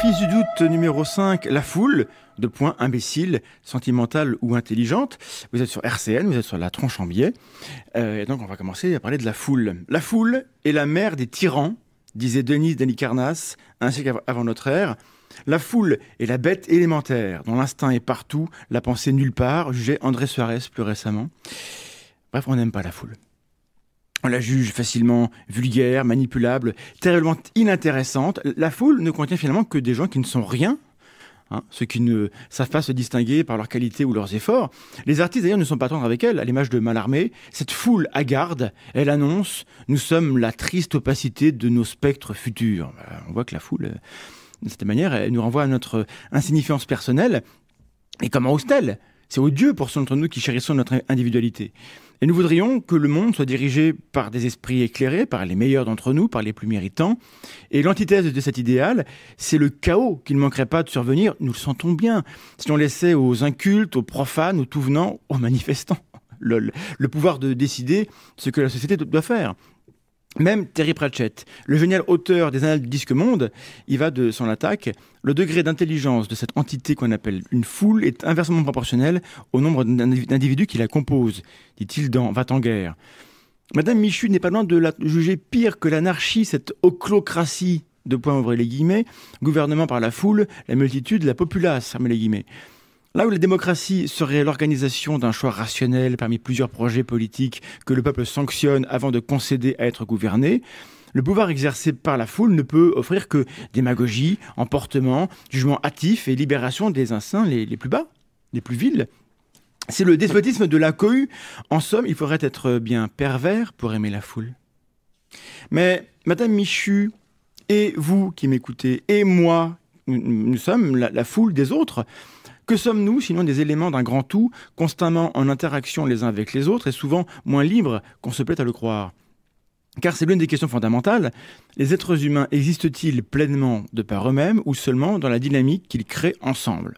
Fils du doute numéro 5, la foule, de points imbéciles, sentimentale ou intelligente. Vous êtes sur RCN, vous êtes sur la tranche en biais. Euh, et donc on va commencer à parler de la foule. La foule est la mère des tyrans, disait Denis Delicarnasse, ainsi qu'avant notre ère. La foule est la bête élémentaire, dont l'instinct est partout, la pensée nulle part, jugeait André Suarez plus récemment. Bref, on n'aime pas la foule. On la juge facilement vulgaire, manipulable, terriblement inintéressante. La foule ne contient finalement que des gens qui ne sont rien hein, ceux qui ne savent pas se distinguer par leurs qualités ou leurs efforts. Les artistes d'ailleurs ne sont pas tendres avec elle, à l'image de Malarmé. Cette foule agarde, elle annonce Nous sommes la triste opacité de nos spectres futurs. Euh, on voit que la foule, euh, de cette manière, elle nous renvoie à notre insignifiance personnelle. Et comment ose C'est odieux pour ceux d'entre nous qui chérissons notre individualité. Et nous voudrions que le monde soit dirigé par des esprits éclairés, par les meilleurs d'entre nous, par les plus méritants. Et l'antithèse de cet idéal, c'est le chaos qui ne manquerait pas de survenir, nous le sentons bien, si on laissait aux incultes, aux profanes, aux tout venants, aux manifestants. le pouvoir de décider ce que la société doit faire. Même Terry Pratchett, le génial auteur des Annales du Disque Monde, y va de son attaque. Le degré d'intelligence de cette entité qu'on appelle une foule est inversement proportionnel au nombre d'individus qui la composent, dit-il dans Va en guerre. Madame Michu n'est pas loin de la juger pire que l'anarchie, cette oclocratie, de point ouvrez les guillemets, gouvernement par la foule, la multitude, la populace, fermez les guillemets. Là où la démocratie serait l'organisation d'un choix rationnel parmi plusieurs projets politiques que le peuple sanctionne avant de concéder à être gouverné, le pouvoir exercé par la foule ne peut offrir que démagogie, emportement, jugement hâtif et libération des instincts les, plus bas, les plus vils. C'est le despotisme de la cohue. En somme, il faudrait être bien pervers pour aimer la foule. Mais, Madame Michu, et vous qui m'écoutez, et moi, nous, sommes la foule des autres. Que sommes-nous sinon des éléments d'un grand tout, constamment en interaction les uns avec les autres et souvent moins libres qu'on se plaît à le croire car c'est l'une des questions fondamentales. Les êtres humains existent-ils pleinement de par eux-mêmes ou seulement dans la dynamique qu'ils créent ensemble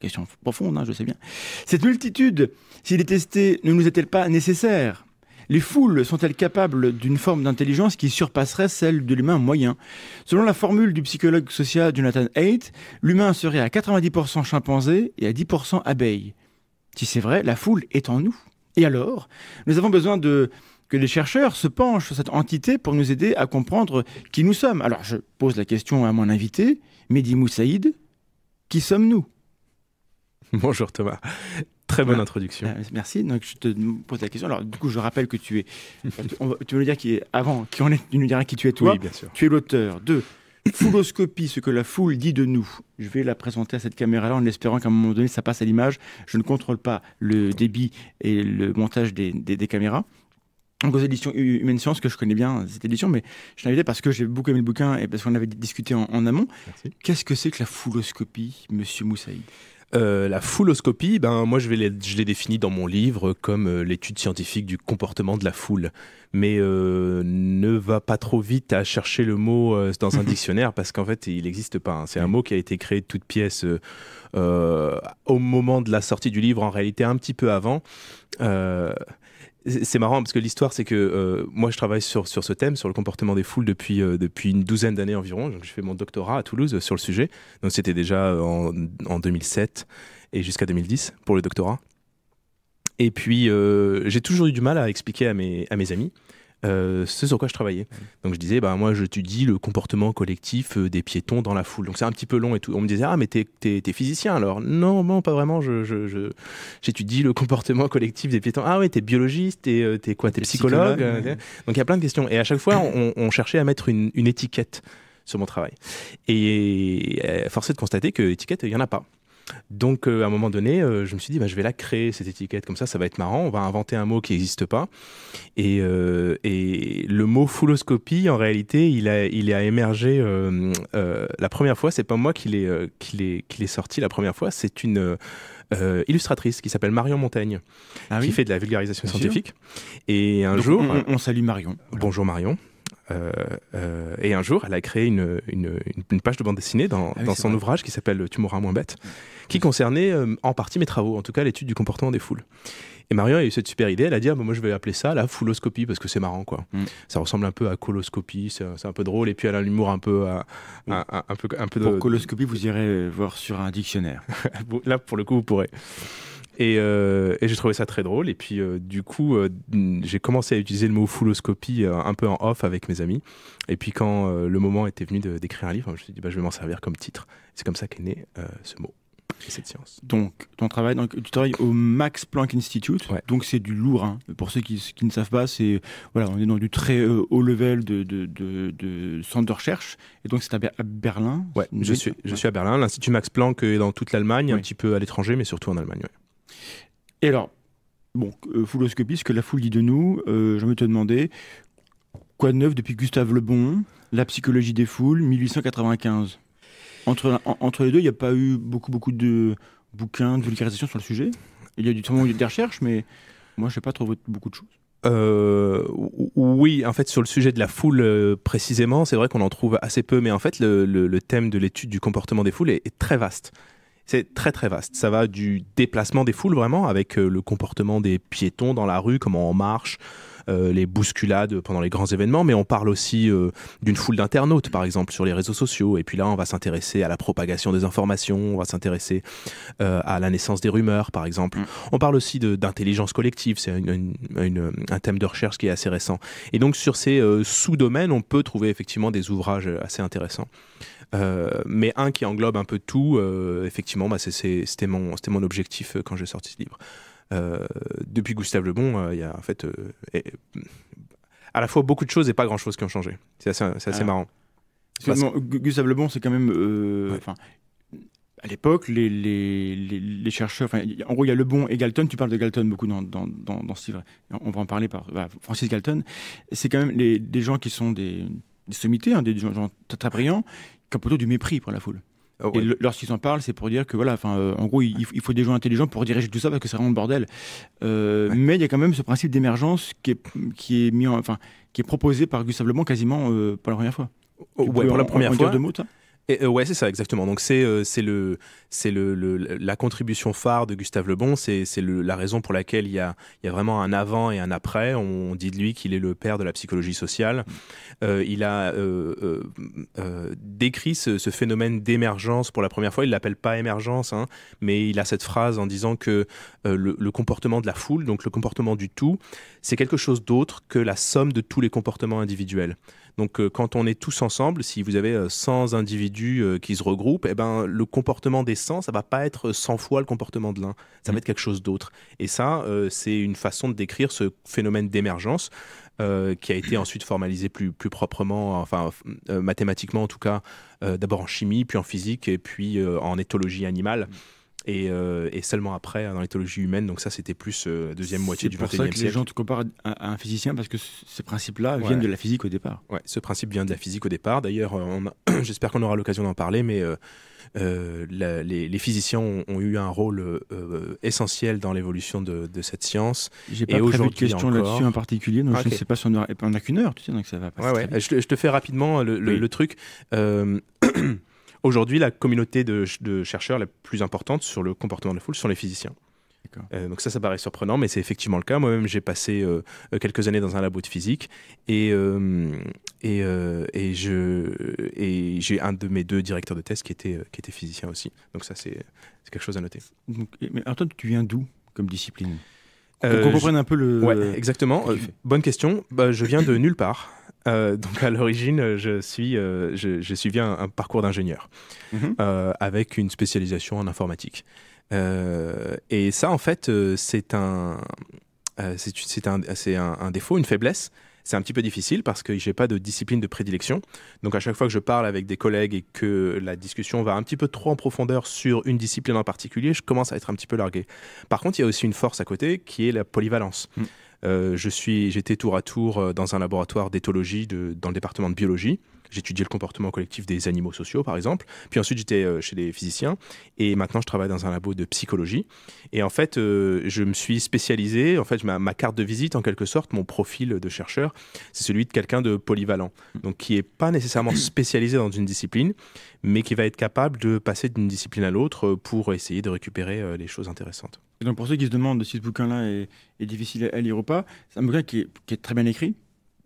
Question profonde, hein, je sais bien. Cette multitude, s'il est testé, ne nous est-elle pas nécessaire les foules sont-elles capables d'une forme d'intelligence qui surpasserait celle de l'humain moyen Selon la formule du psychologue social Jonathan Haidt, l'humain serait à 90% chimpanzé et à 10% abeille. Si c'est vrai, la foule est en nous. Et alors Nous avons besoin de que les chercheurs se penchent sur cette entité pour nous aider à comprendre qui nous sommes. Alors je pose la question à mon invité, Mehdi Moussaïd, qui sommes-nous Bonjour Thomas. Très bonne introduction. Euh, merci. Donc, je te pose la question. Alors, du coup, je rappelle que tu es. tu veux nous dire qui est avant, qui on est, tu nous qui tu es toi. Oui, bien sûr. Tu es l'auteur de Fouloscopie, ce que la foule dit de nous. Je vais la présenter à cette caméra-là en espérant qu'à un moment donné, ça passe à l'image. Je ne contrôle pas le débit et le montage des, des, des caméras. Donc aux éditions Humaine Science, que je connais bien euh, cette édition, mais je t'invitais parce que j'ai beaucoup aimé le bouquin et parce qu'on avait discuté en, en amont. Qu'est-ce que c'est que la fouloscopie, monsieur Moussaïd euh, la fouloscopie, ben, moi je, vais je l'ai définie dans mon livre comme euh, l'étude scientifique du comportement de la foule. Mais euh, ne va pas trop vite à chercher le mot dans un dictionnaire parce qu'en fait il n'existe pas. Hein. C'est un mot qui a été créé de toute pièce au moment de la sortie du livre, en réalité un petit peu avant c'est marrant parce que l'histoire, c'est que euh, moi, je travaille sur, ce thème, sur le comportement des foules depuis, euh, depuis une douzaine d'années environ. J'ai fait fais mon doctorat à Toulouse euh, sur le sujet. Donc, c'était déjà en, en, 2007 et jusqu'à 2010 pour le doctorat. Et puis, j'ai toujours eu du mal à expliquer à à mes amis euh, ce sur quoi je travaillais. Donc je disais, bah, moi j'étudie le comportement collectif euh, des piétons dans la foule. Donc c'est un petit peu long et tout. On me disait, ah mais t'es, physicien alors Non, non, pas vraiment. Je, j'étudie le comportement collectif des piétons. Ah ouais, t'es biologiste, t'es, euh, es quoi T'es psychologue, psychologue Donc il y a plein de questions. Et à chaque fois, on, cherchait à mettre une, étiquette sur mon travail. Et force est de constater que étiquette, il n'y en a pas. Donc, euh, à un moment donné, euh, je me suis dit, bah, je vais la créer, cette étiquette. Comme ça, ça va être marrant. On va inventer un mot qui n'existe pas. Et, euh, le mot fouloscopie, en réalité, il a, il a émergé la première fois. C'est pas moi qui l'ai, qui qui sorti la première fois. C'est une. illustratrice qui s'appelle Marion Montaigne, ah qui fait de la vulgarisation scientifique. Et un jour. on, salue Marion. Bonjour Marion. Euh, euh, et un jour, elle a créé une, une, une page de bande dessinée dans, ah dans son ouvrage qui s'appelle Tu mourras moins bête, qui concernait euh, en partie mes travaux, en tout cas l'étude du comportement des foules. Et Marion a eu cette super idée, elle a dit ah, bah, moi je vais appeler ça la fouloscopie parce que c'est marrant quoi. Mm. Ça ressemble un peu à coloscopie, c'est un peu drôle et puis elle a l'humour mm. un peu un peu un peu de... Pour coloscopie, vous irez voir sur un dictionnaire. Là pour le coup vous pourrez. Euh, et, j'ai trouvé ça très drôle. Et puis, euh, du coup, euh, j'ai commencé à utiliser le mot fouloscopie un peu en off avec mes amis. Et puis, quand le moment était venu d'écrire un livre, je me suis dit, bah, je vais m'en servir comme titre. C'est comme ça qu'est né ce mot cette science. Donc, ton travail, donc, tu travailles au Max Planck Institute. Donc, c'est du lourd. Hein. Pour ceux qui, ne savent pas, c'est voilà, on est dans du très haut level de, de, centre de recherche. Et donc, c'est à, à, Berlin. je suis, je suis à Berlin. L'Institut Max Planck est dans toute l'Allemagne, un petit peu à l'étranger, mais surtout en Allemagne. Et alors, bon, euh, fouloscopie, ce que la foule dit de nous, euh, je me te demandais, quoi de neuf depuis Gustave Lebon, La psychologie des foules, 1895 entre, les deux, il n'y a pas eu beaucoup, beaucoup de bouquins, de vulgarisation sur le sujet Il y a du temps des recherches, mais moi, je sais pas trouvé beaucoup de choses. Euh, oui, en fait, sur le sujet de la foule précisément, c'est vrai qu'on en trouve assez peu, mais en fait, le, thème de l'étude du comportement des foules est très vaste. C'est très très vaste. Ça va du déplacement des foules vraiment, avec euh, le comportement des piétons dans la rue, comment on marche, euh, les bousculades pendant les grands événements, mais on parle aussi euh, d'une foule d'internautes, par exemple, sur les réseaux sociaux. Et puis là, on va s'intéresser à la propagation des informations, on va s'intéresser à la naissance des rumeurs, par exemple. Mm. On parle aussi d'intelligence collective, c'est un thème de recherche qui est assez récent. Et donc sur ces sous-domaines, on peut trouver effectivement des ouvrages assez intéressants. Euh, mais un qui englobe un peu tout, euh, effectivement, bah, c'était mon, mon objectif euh, quand j'ai sorti ce livre. depuis Gustave Lebon, il y a en fait à la fois beaucoup de choses et pas grand-chose qui ont changé. C'est assez, assez ah. marrant. Gustave Lebon, c'est quand même... à l'époque, les, les, les, chercheurs, en gros, il y a Lebon et Galton, tu parles de Galton beaucoup dans, dans, dans, ce livre, on va en parler par bah, Francis Galton, c'est quand même des gens qui sont des, des sommités, hein, des gens très brillants, qui plutôt du mépris pour la foule. Ah Et lorsqu'ils en parlent, c'est pour dire que voilà, enfin, euh, en gros, il, faut des gens intelligents pour diriger tout ça parce que c'est vraiment le bordel. Euh, mais il y a quand même ce principe d'émergence qui est, qui est mis, enfin, qui est proposé par Gustave Le quasiment euh, pour la première fois. Oh, pour la première fois. Deux mots, et, euh, ouais, c'est ça, exactement. Donc, c'est euh, c'est le, le, la contribution phare de Gustave Le Bon. C'est la raison pour laquelle il y a, y a, vraiment un avant et un après. On, dit de lui qu'il est le père de la psychologie sociale. Euh, il a décrit ce, phénomène d'émergence pour la première fois. Il l'appelle pas émergence, hein, mais il a cette phrase en disant que le comportement de la foule, donc le comportement du tout, c'est quelque chose d'autre que la somme de tous les comportements individuels. Donc euh, quand on est tous ensemble, si vous avez 100 euh, individus euh, qui se regroupent, eh ben, le comportement des 100, ça ne va pas être 100 fois le comportement de l'un, ça va mmh. être quelque chose d'autre. Et ça, c'est une façon de décrire ce phénomène d'émergence. qui a été ensuite formalisé plus, proprement, enfin mathématiquement en tout cas, d'abord en chimie, puis en physique, et puis en éthologie animale. Mmh. Euh, et, seulement après hein, dans l'éthologie humaine. Donc ça, c'était plus la euh, deuxième moitié du XXIe siècle. C'est pour ça que les gens te comparent à, un physicien parce que ces principes-là viennent de la physique au départ. Ouais, ce principe vient de la physique au départ. D'ailleurs, euh, j'espère qu'on aura l'occasion d'en parler, mais les, physiciens ont, eu un rôle essentiel dans l'évolution de, cette science. J'ai pas prévu de question là-dessus en particulier, donc je ne sais pas si on a qu'une heure, tu sais, donc ça va passer. Ouais, Je, te fais rapidement le, truc le truc aujourd'hui la communauté de, chercheurs la plus importante sur le comportement de la foule sont les physiciens. Euh, donc ça, ça paraît surprenant, mais c'est effectivement le cas. Moi-même, j'ai passé euh, euh, quelques années dans un labo de physique et, et, et j'ai un de mes deux directeurs de thèse qui était, qui physicien aussi. Donc ça, c'est quelque chose à noter. mais alors tu viens d'où comme discipline Qu'on comprenne un peu le... Ouais, exactement. Bonne question. Bah, je viens de nulle part. Euh, donc à l'origine, je suis, euh, je, je suivi un, parcours d'ingénieur mhm. euh, avec une spécialisation en informatique. et ça, en fait, c'est un, c'est un, un, défaut, une faiblesse. C'est un petit peu difficile parce que j'ai pas de discipline de prédilection. Donc à chaque fois que je parle avec des collègues et que la discussion va un petit peu trop en profondeur sur une discipline en particulier, je commence à être un petit peu largué. Par contre, il y a aussi une force à côté qui est la polyvalence. Mm. Euh, je suis, j'étais tour à tour euh, dans un laboratoire d'éthologie dans le département de biologie. J'étudiais le comportement collectif des animaux sociaux, par exemple. Puis ensuite, j'étais euh, chez des physiciens. Et maintenant, je travaille dans un labo de psychologie. Et en fait, euh, je me suis spécialisé. En fait, ma, carte de visite, en quelque sorte, mon profil de chercheur, c'est celui de quelqu'un de polyvalent. Donc, qui n'est pas nécessairement spécialisé dans une discipline, mais qui va être capable de passer d'une discipline à l'autre euh, pour essayer de récupérer les choses intéressantes. donc pour ceux qui se demandent si ce bouquin-là est, difficile à lire ou pas, c'est un bouquin qui est, très bien écrit,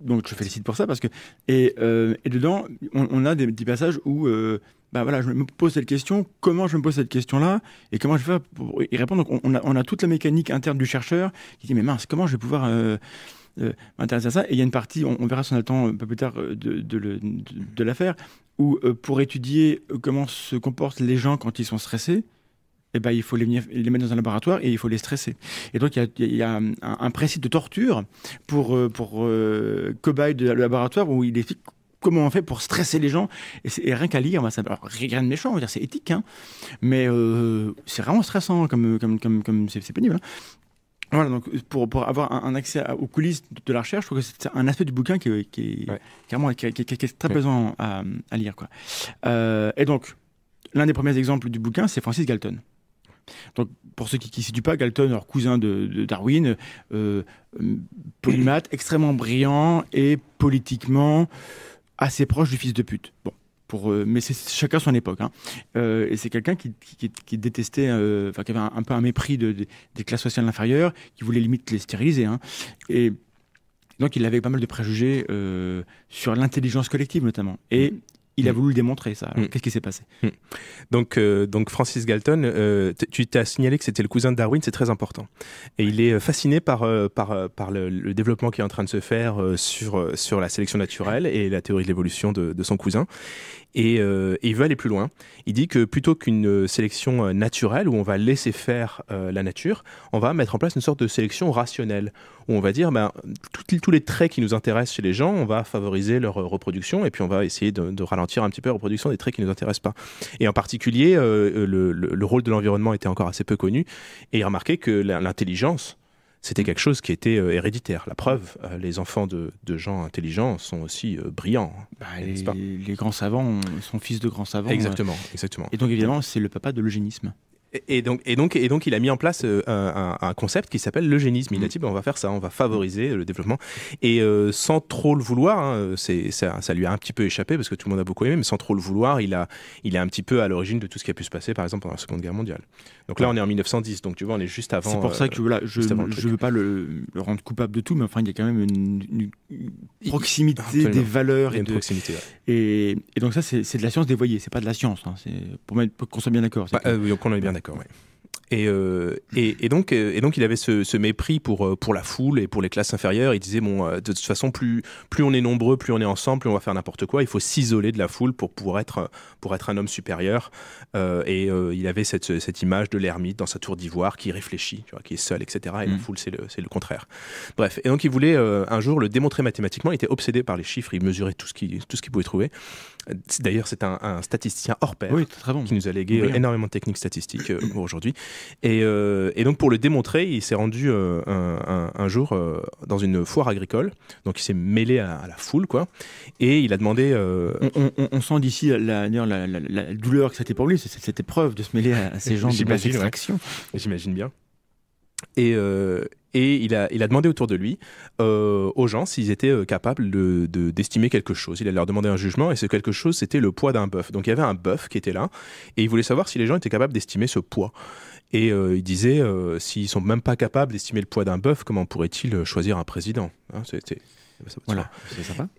donc je félicite pour ça parce que et, euh, et dedans on, a des petits passages où euh, bah, voilà je me pose cette question comment je me pose cette question là et comment je vais pour y répondre donc on, a, on, a, toute la mécanique interne du chercheur qui dit mais mince comment je vais pouvoir euh, m'intéresser à ça et il y a une partie on, verra si on attend un peu plus tard de, de, de, où pour étudier comment se comportent les gens quand ils sont stressés eh ben, il faut les, mettre dans un laboratoire et il faut les stresser. Et donc, il y a, un, un, principe de torture pour, euh, pour euh, cobaye de laboratoire où il explique comment on fait pour stresser les gens et, rien qu'à lire, ça, rien de méchant, c'est éthique, hein. mais euh, c'est vraiment stressant comme comme comme c'est pénible. Hein. Voilà, donc pour, avoir un, accès aux coulisses de, la recherche, je trouve que c'est un aspect du bouquin qui, est, qui, très ouais. à, lire. Quoi. et donc, l'un des premiers exemples du bouquin, c'est Francis Galton. Donc, pour ceux qui ne situent pas, Galton, leur cousin de, Darwin, euh, euh, polymathe, extrêmement brillant et politiquement assez proche du fils de pute. Bon. Pour, euh, mais c'est chacun son époque. Hein. Euh, et c'est quelqu'un qui, détestait, enfin, qui avait un, peu un mépris des classes sociales inférieures, qui voulait limite les stériliser. Hein. Et donc il avait pas mal de préjugés sur l'intelligence collective notamment. Et mmh. Il a mm. voulu le démontrer, ça. Mm. Qu'est-ce qui s'est passé mm. euh, donc, Francis Galton, euh, tu t'as signalé que c'était le cousin de Darwin, c'est très important. Et il est euh, fasciné par, le, développement qui est en train de se faire sur, la sélection naturelle et la théorie de l'évolution de, son cousin. Euh, et, il veut aller plus loin. Il dit que plutôt qu'une euh, sélection euh, naturelle où on va laisser faire la nature, on va mettre en place une sorte de sélection rationnelle où on va dire ben, tous les traits qui nous intéressent chez les gens, on va favoriser leur reproduction et puis on va essayer de, ralentir un petit peu la reproduction des traits qui ne nous intéressent pas. Et en particulier, le, rôle de l'environnement était encore assez peu connu et il remarquait que l'intelligence, c'était quelque chose qui était euh, héréditaire. La preuve, euh, les enfants de, gens intelligents sont aussi euh, brillants. Hein, bah, les, les, grands savants sont fils de grands savants. Exactement, exactement. Et donc évidemment, c'est le papa de l'eugénisme. Et donc, et, donc, et donc, il a mis en place euh, un, concept qui s'appelle l'eugénisme. Il a mm. dit, on va faire ça, on va favoriser le développement. Et euh, sans trop le vouloir, hein, euh, ça, lui a un petit peu échappé parce que tout le monde a beaucoup aimé, mais sans trop le vouloir, il, a, il est un petit peu à l'origine de tout ce qui a pu se passer, par exemple, pendant la Seconde Guerre mondiale. Donc là, on est en 1910, donc tu vois, on est juste avant. C'est pour ça que voilà, je ne veux pas le, rendre coupable de tout, mais enfin, il y a quand même une, proximité des valeurs. Et, de, proximité, et, donc ça, c'est de la science dévoyée, c'est pas de la science. Hein, pour, qu'on soit bien d'accord. Bah, qu'on est bien d'accord. Euh, et, donc, il avait ce, mépris euh, pour, la foule et pour les classes inférieures. Il disait, euh, de toute façon, plus, on est nombreux, plus on est ensemble, plus on va faire n'importe quoi. Il faut s'isoler de la foule pour, pouvoir être, un homme supérieur. et il avait cette, image de l'ermite dans sa tour d'ivoire qui réfléchit, qui est seul, etc. Et la mm. foule, c'est le, contraire. Bref, et donc, il voulait un jour le démontrer mathématiquement. Il était obsédé par les chiffres, il mesurait tout ce qu'il pouvait trouver. D'ailleurs, c'est un, statisticien hors pair qui nous a légué euh, énormément de techniques statistiques euh, aujourd'hui. Euh, et, donc, pour le démontrer, il s'est rendu un, jour dans une foire agricole. Donc, il s'est mêlé à, la foule, quoi. Et il a demandé. On, sent d'ici la, la, douleur que c'était pour lui, cette épreuve de se mêler à, ces gens de J'imagine bien. Et, euh, il a, demandé autour de lui euh, aux gens s'ils étaient euh, capables d'estimer quelque chose. Il a leur demandé un jugement et ce quelque chose, c'était le poids d'un bœuf. Donc il y avait un bœuf qui était là et il voulait savoir si les gens étaient capables d'estimer ce poids. Et il disait, s'ils sont même pas capables d'estimer le poids d'un bœuf, comment pourraient-ils choisir un président hein, C'était bah, voilà.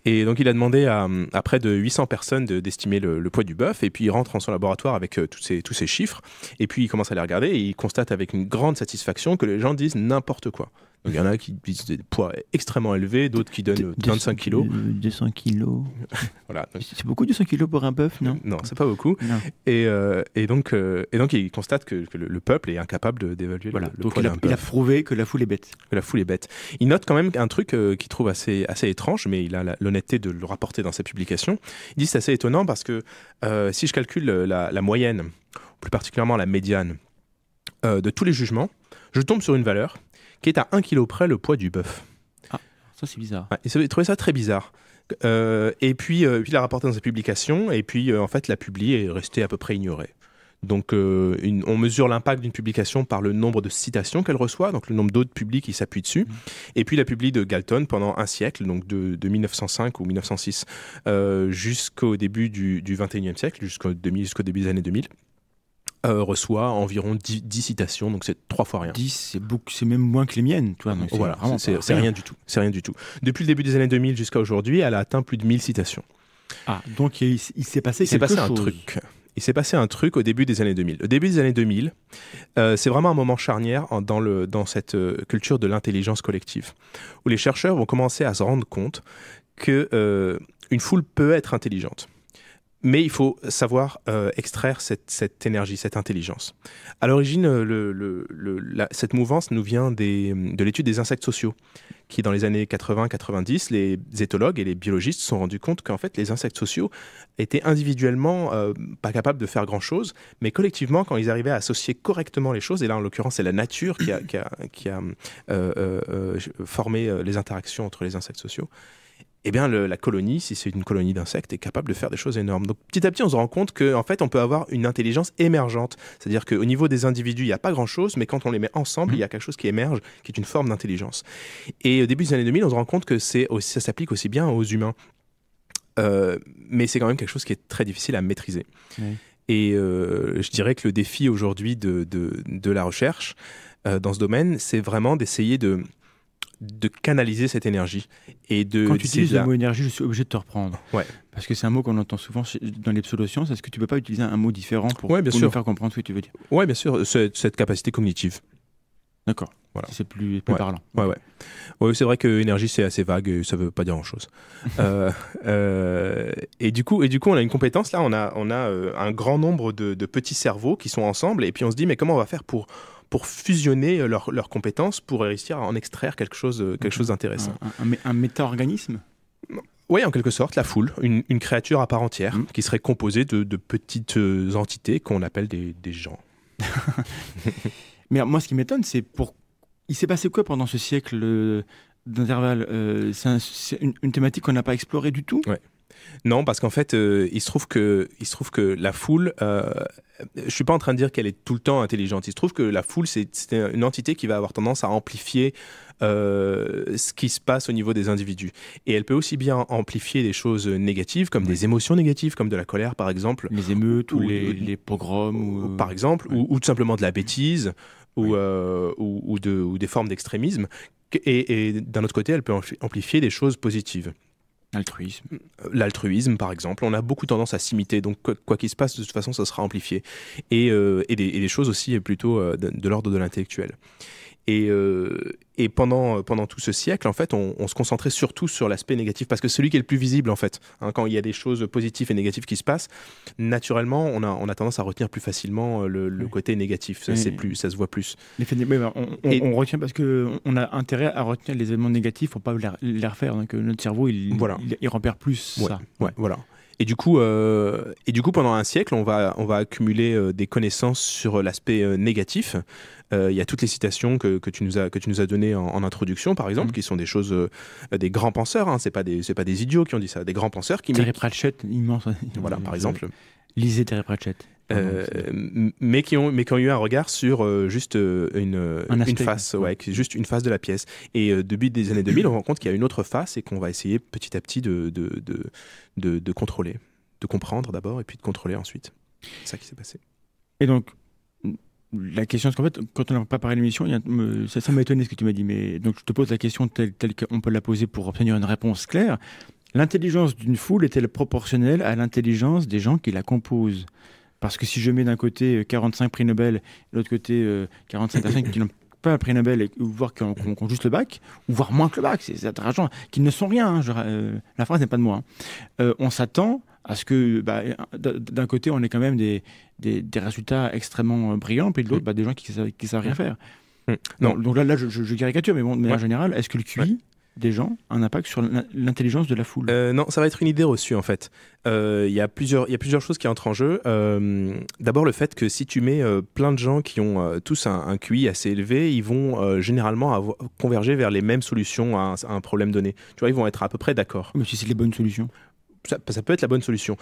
Et donc il a demandé à, euh, près de 800 personnes d'estimer le, poids du bœuf, et puis il rentre en son laboratoire avec euh, tous ces chiffres, et puis il commence à les regarder, et il constate avec une grande satisfaction que les gens disent n'importe quoi il y en a qui disent des poids extrêmement élevés, d'autres qui donnent 25 kilos. 200 kilos. voilà. C'est beaucoup 200 kilos pour un bœuf, non Non, c'est pas beaucoup. Euh, et, donc, euh, et donc, il constate que, le, peuple est incapable d'évaluer voilà. le, poids Il a prouvé que la foule est bête. la foule est bête. Il note quand même un truc euh, qu'il trouve assez, assez étrange, mais il a l'honnêteté de le rapporter dans sa publication. Il dit c'est assez étonnant parce que si je calcule la, moyenne, plus particulièrement la médiane, de tous les jugements, je tombe sur une valeur qui est à 1 kg près le poids du bœuf. Ah, ça c'est bizarre. Il trouvait ça très bizarre. Euh, euh, et puis, il l'a rapporté dans sa publication, et puis euh, en fait la publie est restée à peu près ignorée. Donc on mesure l'impact d'une publication par le nombre de citations qu'elle reçoit, donc le nombre d'autres publics qui s'appuient dessus. Mmh. Et puis la publie de Galton pendant un siècle, donc de, 1905 ou 1906 jusqu'au début du, XXIe 21e siècle, jusqu'au début des années 2000. Euh, reçoit environ 10, citations, donc c'est trois fois rien. 10, c'est même moins que les miennes, tu vois. voilà, c'est rien. du tout. C'est rien du tout. Depuis le début des années 2000 jusqu'à aujourd'hui, elle a atteint plus de 1000 citations. Ah, donc il, s'est passé il passé un truc. Il s'est passé un truc au début des années 2000. Au début des années 2000, euh, c'est vraiment un moment charnière dans, le, dans cette euh, culture de l'intelligence collective, où les chercheurs vont commencer à se rendre compte que une foule peut être intelligente. Mais il faut savoir euh, extraire cette, énergie, cette intelligence. À l'origine, euh, cette mouvance nous vient de l'étude des insectes sociaux, qui dans les années 80-90, les éthologues et les biologistes se sont rendus compte qu'en fait, les insectes sociaux étaient individuellement euh, pas capables de faire grand-chose, mais collectivement, quand ils arrivaient à associer correctement les choses, et là en l'occurrence c'est la nature qui a, formé les interactions entre les insectes sociaux, eh bien la colonie, si c'est une colonie d'insectes, est capable de faire des choses énormes. Donc petit à petit, on se rend compte qu'en en fait, on peut avoir une intelligence émergente. C'est-à-dire qu'au niveau des individus, il n'y a pas grand-chose, mais quand on les met ensemble, il y a quelque chose qui émerge, qui est une forme d'intelligence. Et au début des années 2000, on se rend compte que aussi, ça s'applique aussi bien aux humains. Euh, mais c'est quand même quelque chose qui est très difficile à maîtriser. Et euh, je dirais que le défi aujourd'hui de, la recherche euh, dans ce domaine, c'est vraiment d'essayer de de canaliser cette énergie et de quand tu utilises le mot énergie je suis obligé de te reprendre ouais. parce que c'est un mot qu'on entend souvent dans les pseudosciences est-ce que tu peux pas utiliser un mot différent pour, bien sûr. faire comprendre ce que tu veux dire ouais bien sûr cette, capacité cognitive d'accord voilà. c'est plus, parlant ouais ouais, c'est vrai que énergie c'est assez vague et ça veut pas dire grand chose euh, euh, et du coup et du coup on a une compétence là on a on a euh, un grand nombre de, de petits cerveaux qui sont ensemble et puis on se dit mais comment on va faire pour pour fusionner euh, leurs compétences pour réussir à en extraire quelque chose, euh, quelque chose d'intéressant. Un, un, méta-organisme oui, en quelque sorte, la foule, une, une créature à part entière, mm. qui serait composée de, de petites euh, entités qu'on appelle des, des gens. Mais moi, ce qui m'étonne, c'est pour... Il s'est passé quoi pendant ce siècle d'intervalle C'est une, thématique qu'on n'a pas explorée du tout non, parce qu'en fait, euh, il, se trouve que, il se trouve que la foule, euh, Je ne suis pas en train de dire qu'elle est tout le temps intelligente, il se trouve que la foule, c'est une entité qui va avoir tendance à amplifier euh, ce qui se passe au niveau des individus. Et elle peut aussi bien amplifier des choses négatives, comme des émotions négatives, comme de la colère par exemple. Les émeutes ou, les, pogroms. Ou, par exemple, ou, tout simplement de la bêtise. ou, des formes d'extrémisme. et d'un autre côté, elle peut amplifier des choses positives. L'altruisme. Euh, l'altruisme, par exemple. On a beaucoup tendance à s'imiter, donc quoi qu'il se passe, de toute façon, ça sera amplifié. Et, euh, les choses aussi plutôt euh, de l'ordre de l'intellectuel. Euh, et, pendant, pendant tout ce siècle, en fait, on, se concentrait surtout sur l'aspect négatif parce que c'est celui qui est le plus visible, en fait. Hein, quand il y a des choses positives et négatives qui se passent, naturellement, on a, on a tendance à retenir plus facilement euh, le, côté négatif. Ça, c'est plus, ça se voit plus. on, retient parce qu'on a intérêt à retenir les éléments négatifs pour pas les, refaire. Donc euh, notre cerveau, il, voilà. il, repère plus ça. Ouais, voilà. Et du coup, euh, et du coup pendant un siècle, on va, on va accumuler euh, des connaissances sur euh, l'aspect négatif. Il y a toutes les citations que, que, tu nous as que tu nous as données en, introduction, par exemple, mhm. qui sont des choses des grands penseurs. Hein, c'est pas des c'est pas des idiots qui ont dit ça, des grands penseurs qui. Terry Pratchett, immense. voilà, par exemple. Lisez Terry Pratchett. Euh, mais qui ont mais qui eu un regard sur euh, juste euh, une, une face ouais, juste une face de la pièce et depuis des années 2000 on rend compte qu'il y a une autre face et qu'on va essayer petit à petit de de, de, de, contrôler de comprendre d'abord et puis de contrôler ensuite c'est ça qui s'est passé et donc la question, c'est qu'en fait, quand on a préparé l'émission, ça m'a étonné ce que tu m'as dit, mais donc je te pose la question telle, telle qu'on peut la poser pour obtenir une réponse claire. L'intelligence d'une foule est-elle proportionnelle à l'intelligence des gens qui la composent Parce que si je mets d'un côté 45 euh, prix Nobel, de l'autre côté 45 euh, personnes qui n'ont pas le prix Nobel, ou voire qui ont, juste le bac, ou voire moins que le bac, c'est agents qui ne sont rien, hein, euh, la phrase n'est pas de moi, hein. on s'attend à ce que bah, d'un côté on ait quand même des, des, résultats extrêmement brillants, puis de l'autre bah, des gens qui ne savent, rien mm. faire. Mm. Non. Donc, là, je, caricature, mais en général, est-ce que le QI des gens un impact sur l'intelligence de la foule euh, Non, ça va être une idée reçue en fait. Il euh, y, a plusieurs, y a plusieurs choses qui entrent en jeu. Euh, d'abord le fait que si tu mets plein de gens qui ont tous un, QI assez élevé, ils vont généralement converger vers les mêmes solutions à un, problème donné. Tu vois, ils vont être à peu près d'accord. Mais si c'est les bonnes solutions ça, peut être la bonne solution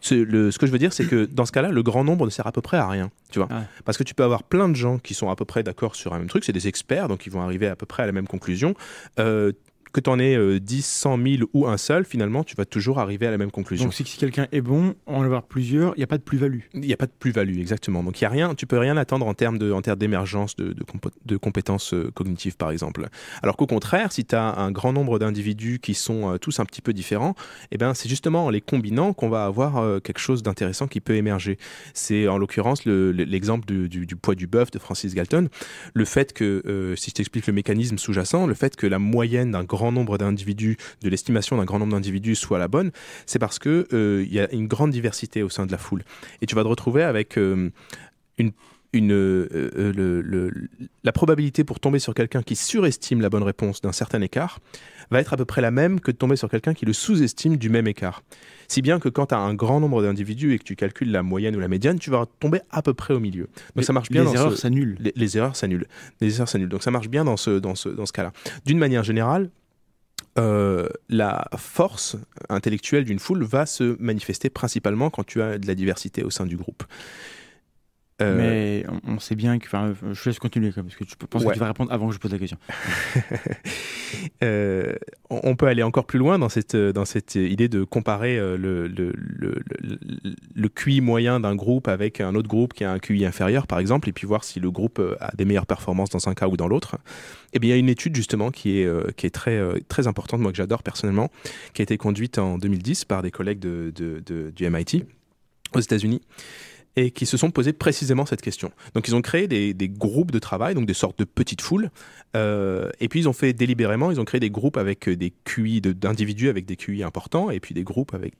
ce que je veux dire, c'est que dans ce cas-là, le grand nombre ne sert à peu près à rien, tu vois. Parce que tu peux avoir plein de gens qui sont à peu près d'accord sur un même truc, c'est des experts, donc ils vont arriver à peu près à la même conclusion. Euh, que tu en aies 10, 100 000 ou un seul, finalement, tu vas toujours arriver à la même conclusion. Donc, si, si quelqu'un est bon, en avoir plusieurs, il n'y a pas de plus-value. Il n'y a pas de plus-value, exactement. Donc, il y a rien, tu peux rien attendre en termes d'émergence de, en de, de, de, compétences euh, cognitives, par exemple. Alors qu'au contraire, si tu as un grand nombre d'individus qui sont euh, tous un petit peu différents, et eh ben, c'est justement en les combinant qu'on va avoir euh, quelque chose d'intéressant qui peut émerger. C'est en l'occurrence l'exemple du, poids du bœuf de Francis Galton. Le fait que, si je t'explique le mécanisme sous-jacent, le fait que la moyenne d'un grand grand nombre d'individus, de l'estimation d'un grand nombre d'individus soit la bonne, c'est parce que euh, il y a une grande diversité au sein de la foule. Et tu vas te retrouver avec euh, une une, euh, le, la probabilité pour tomber sur quelqu'un qui surestime la bonne réponse d'un certain écart va être à peu près la même que de tomber sur quelqu'un qui le sous-estime du même écart. Si bien que quand tu as un grand nombre d'individus et que tu calcules la moyenne ou la médiane, tu vas tomber à peu près au milieu. Donc ça marche bien. Les erreurs s'annulent. Les, les, erreurs s'annulent. Les erreurs s'annulent. Donc ça marche bien dans ce, dans ce, dans ce cas-là. D'une manière générale, euh, la force intellectuelle d'une foule va se manifester principalement quand tu as de la diversité au sein du groupe. Euh, Mais on sait bien que. je laisse continuer, parce que tu penses que tu vas répondre avant que je pose la question. Euh, on peut aller encore plus loin dans cette, dans cette idée de comparer euh, le, le, le, QI moyen d'un groupe avec un autre groupe qui a un QI inférieur, par exemple, et puis voir si le groupe a des meilleures performances dans un cas ou dans l'autre. Et eh bien, il y a une étude, justement, qui est, qui est très, très importante, moi que j'adore personnellement, qui a été conduite en 2010 par des collègues du MIT aux États-Unis et qui se sont posés précisément cette question. Donc ils ont créé des, groupes de travail, donc des sortes de petites foules, euh, et puis ils ont fait délibérément, ils ont créé des groupes avec euh, des QI d'individus avec des QI importants, et puis des groupes avec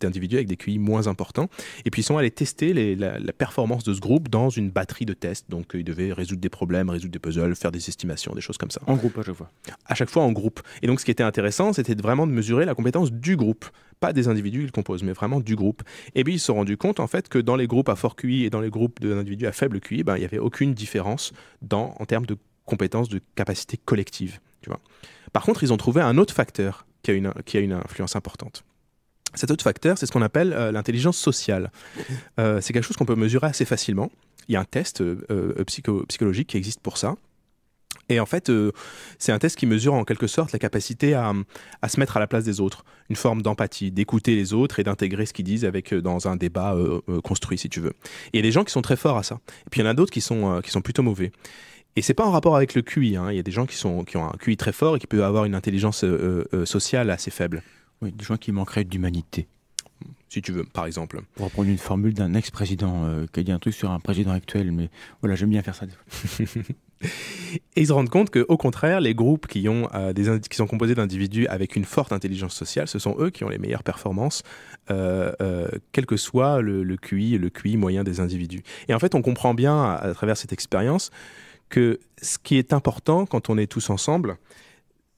d'individus avec des QI moins importants, et puis ils sont allés tester la, la, performance de ce groupe dans une batterie de tests, donc euh, ils devaient résoudre des problèmes, résoudre des puzzles, faire des estimations, des choses comme ça. En groupe à chaque fois À chaque fois en groupe. Et donc ce qui était intéressant, c'était vraiment de mesurer la compétence du groupe pas des individus qu'ils composent, mais vraiment du groupe. Et bien ils se sont rendus compte en fait que dans les groupes à fort QI et dans les groupes d'individus à faible QI, ben, il n'y avait aucune différence dans, en termes de compétences, de capacités collectives. Tu vois. Par contre, ils ont trouvé un autre facteur qui a une, qui a une influence importante. Cet autre facteur, c'est ce qu'on appelle euh, l'intelligence sociale. Euh, c'est quelque chose qu'on peut mesurer assez facilement. Il y a un test euh, psychologique qui existe pour ça. Et en fait, euh, c'est un test qui mesure en quelque sorte la capacité à, à se mettre à la place des autres, une forme d'empathie, d'écouter les autres et d'intégrer ce qu'ils disent avec, euh, dans un débat euh, construit, si tu veux. Et il y a des gens qui sont très forts à ça. Et puis il y en a d'autres qui sont, qui sont plutôt mauvais. Et c'est pas en rapport avec le QI. Hein. Il y a des gens qui, sont, qui ont un QI très fort et qui peuvent avoir une intelligence sociale assez faible. Oui, des gens qui manqueraient d'humanité. Si tu veux, par exemple. Pour reprendre une formule d'un ex-président qui a dit un truc sur un président actuel, mais voilà, j'aime bien faire ça. Et ils se rendent compte qu'au contraire, les groupes qui, ont, euh, qui sont composés d'individus avec une forte intelligence sociale, ce sont eux qui ont les meilleures performances, euh, euh, quel que soit le, QI, le QI moyen des individus. Et en fait, on comprend bien à travers cette expérience que ce qui est important quand on est tous ensemble,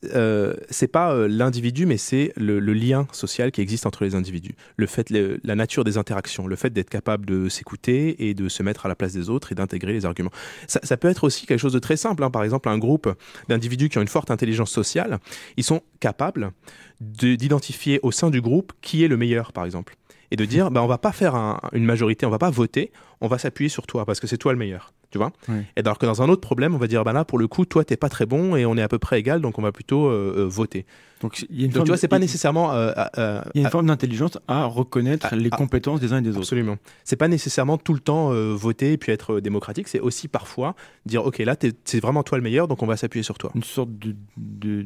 ce euh, c'est pas euh, l'individu, mais c'est le, lien social qui existe entre les individus. Le fait, la nature des interactions, le fait d'être capable de s'écouter et de se mettre à la place des autres et d'intégrer les arguments. Ça, peut être aussi quelque chose de très simple. Hein. Par exemple, un groupe d'individus qui ont une forte intelligence sociale, ils sont capables d'identifier au sein du groupe qui est le meilleur, par exemple. Et de dire, mmh. bah, on va pas faire une majorité, on va pas voter, on va s'appuyer sur toi parce que c'est toi le meilleur tu vois. Et alors que dans un autre problème, on va dire, bah là, pour le coup, toi, t'es pas très bon et on est à peu près égal, donc on va plutôt euh, euh, voter. Donc, tu vois, c'est pas nécessairement. Il y a une forme d'intelligence à reconnaître ah, les ah. compétences des uns et des autres. Absolument. C'est pas nécessairement tout le temps euh, voter et puis être démocratique. C'est aussi parfois dire, ok, là, c'est vraiment toi le meilleur, donc on va s'appuyer sur toi. Une sorte de, de,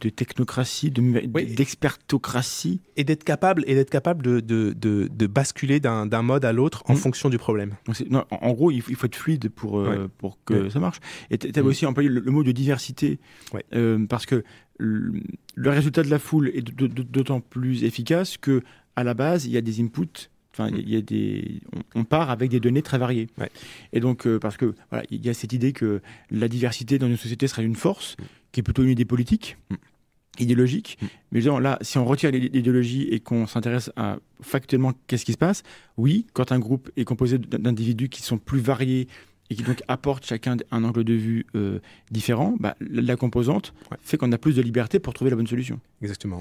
de, technocratie, d'expertocratie. Et d'être capable, et d'être capable de, de basculer d'un mode à l'autre en mm. fonction du problème. en, gros, il faut être fluide pour, euh, pour que ça marche. Et tu as mm. aussi employé le, mot de diversité, euh, parce que le, résultat de la foule est d'autant plus efficace que à la base, il y a des inputs Enfin, il y a mm. des, on, part avec des données très variées. Et donc, euh, parce que il y a cette idée que la diversité dans une société serait une force, mm. qui est plutôt une idée politique, idéologique. Mais là, si on retire l'idéologie et qu'on s'intéresse à factuellement qu'est-ce qui se passe, oui, quand un groupe est composé d'individus qui sont plus variés et qui donc apporte chacun un angle de vue euh, différent, bah, la composante fait qu'on a plus de liberté pour trouver la bonne solution. Exactement.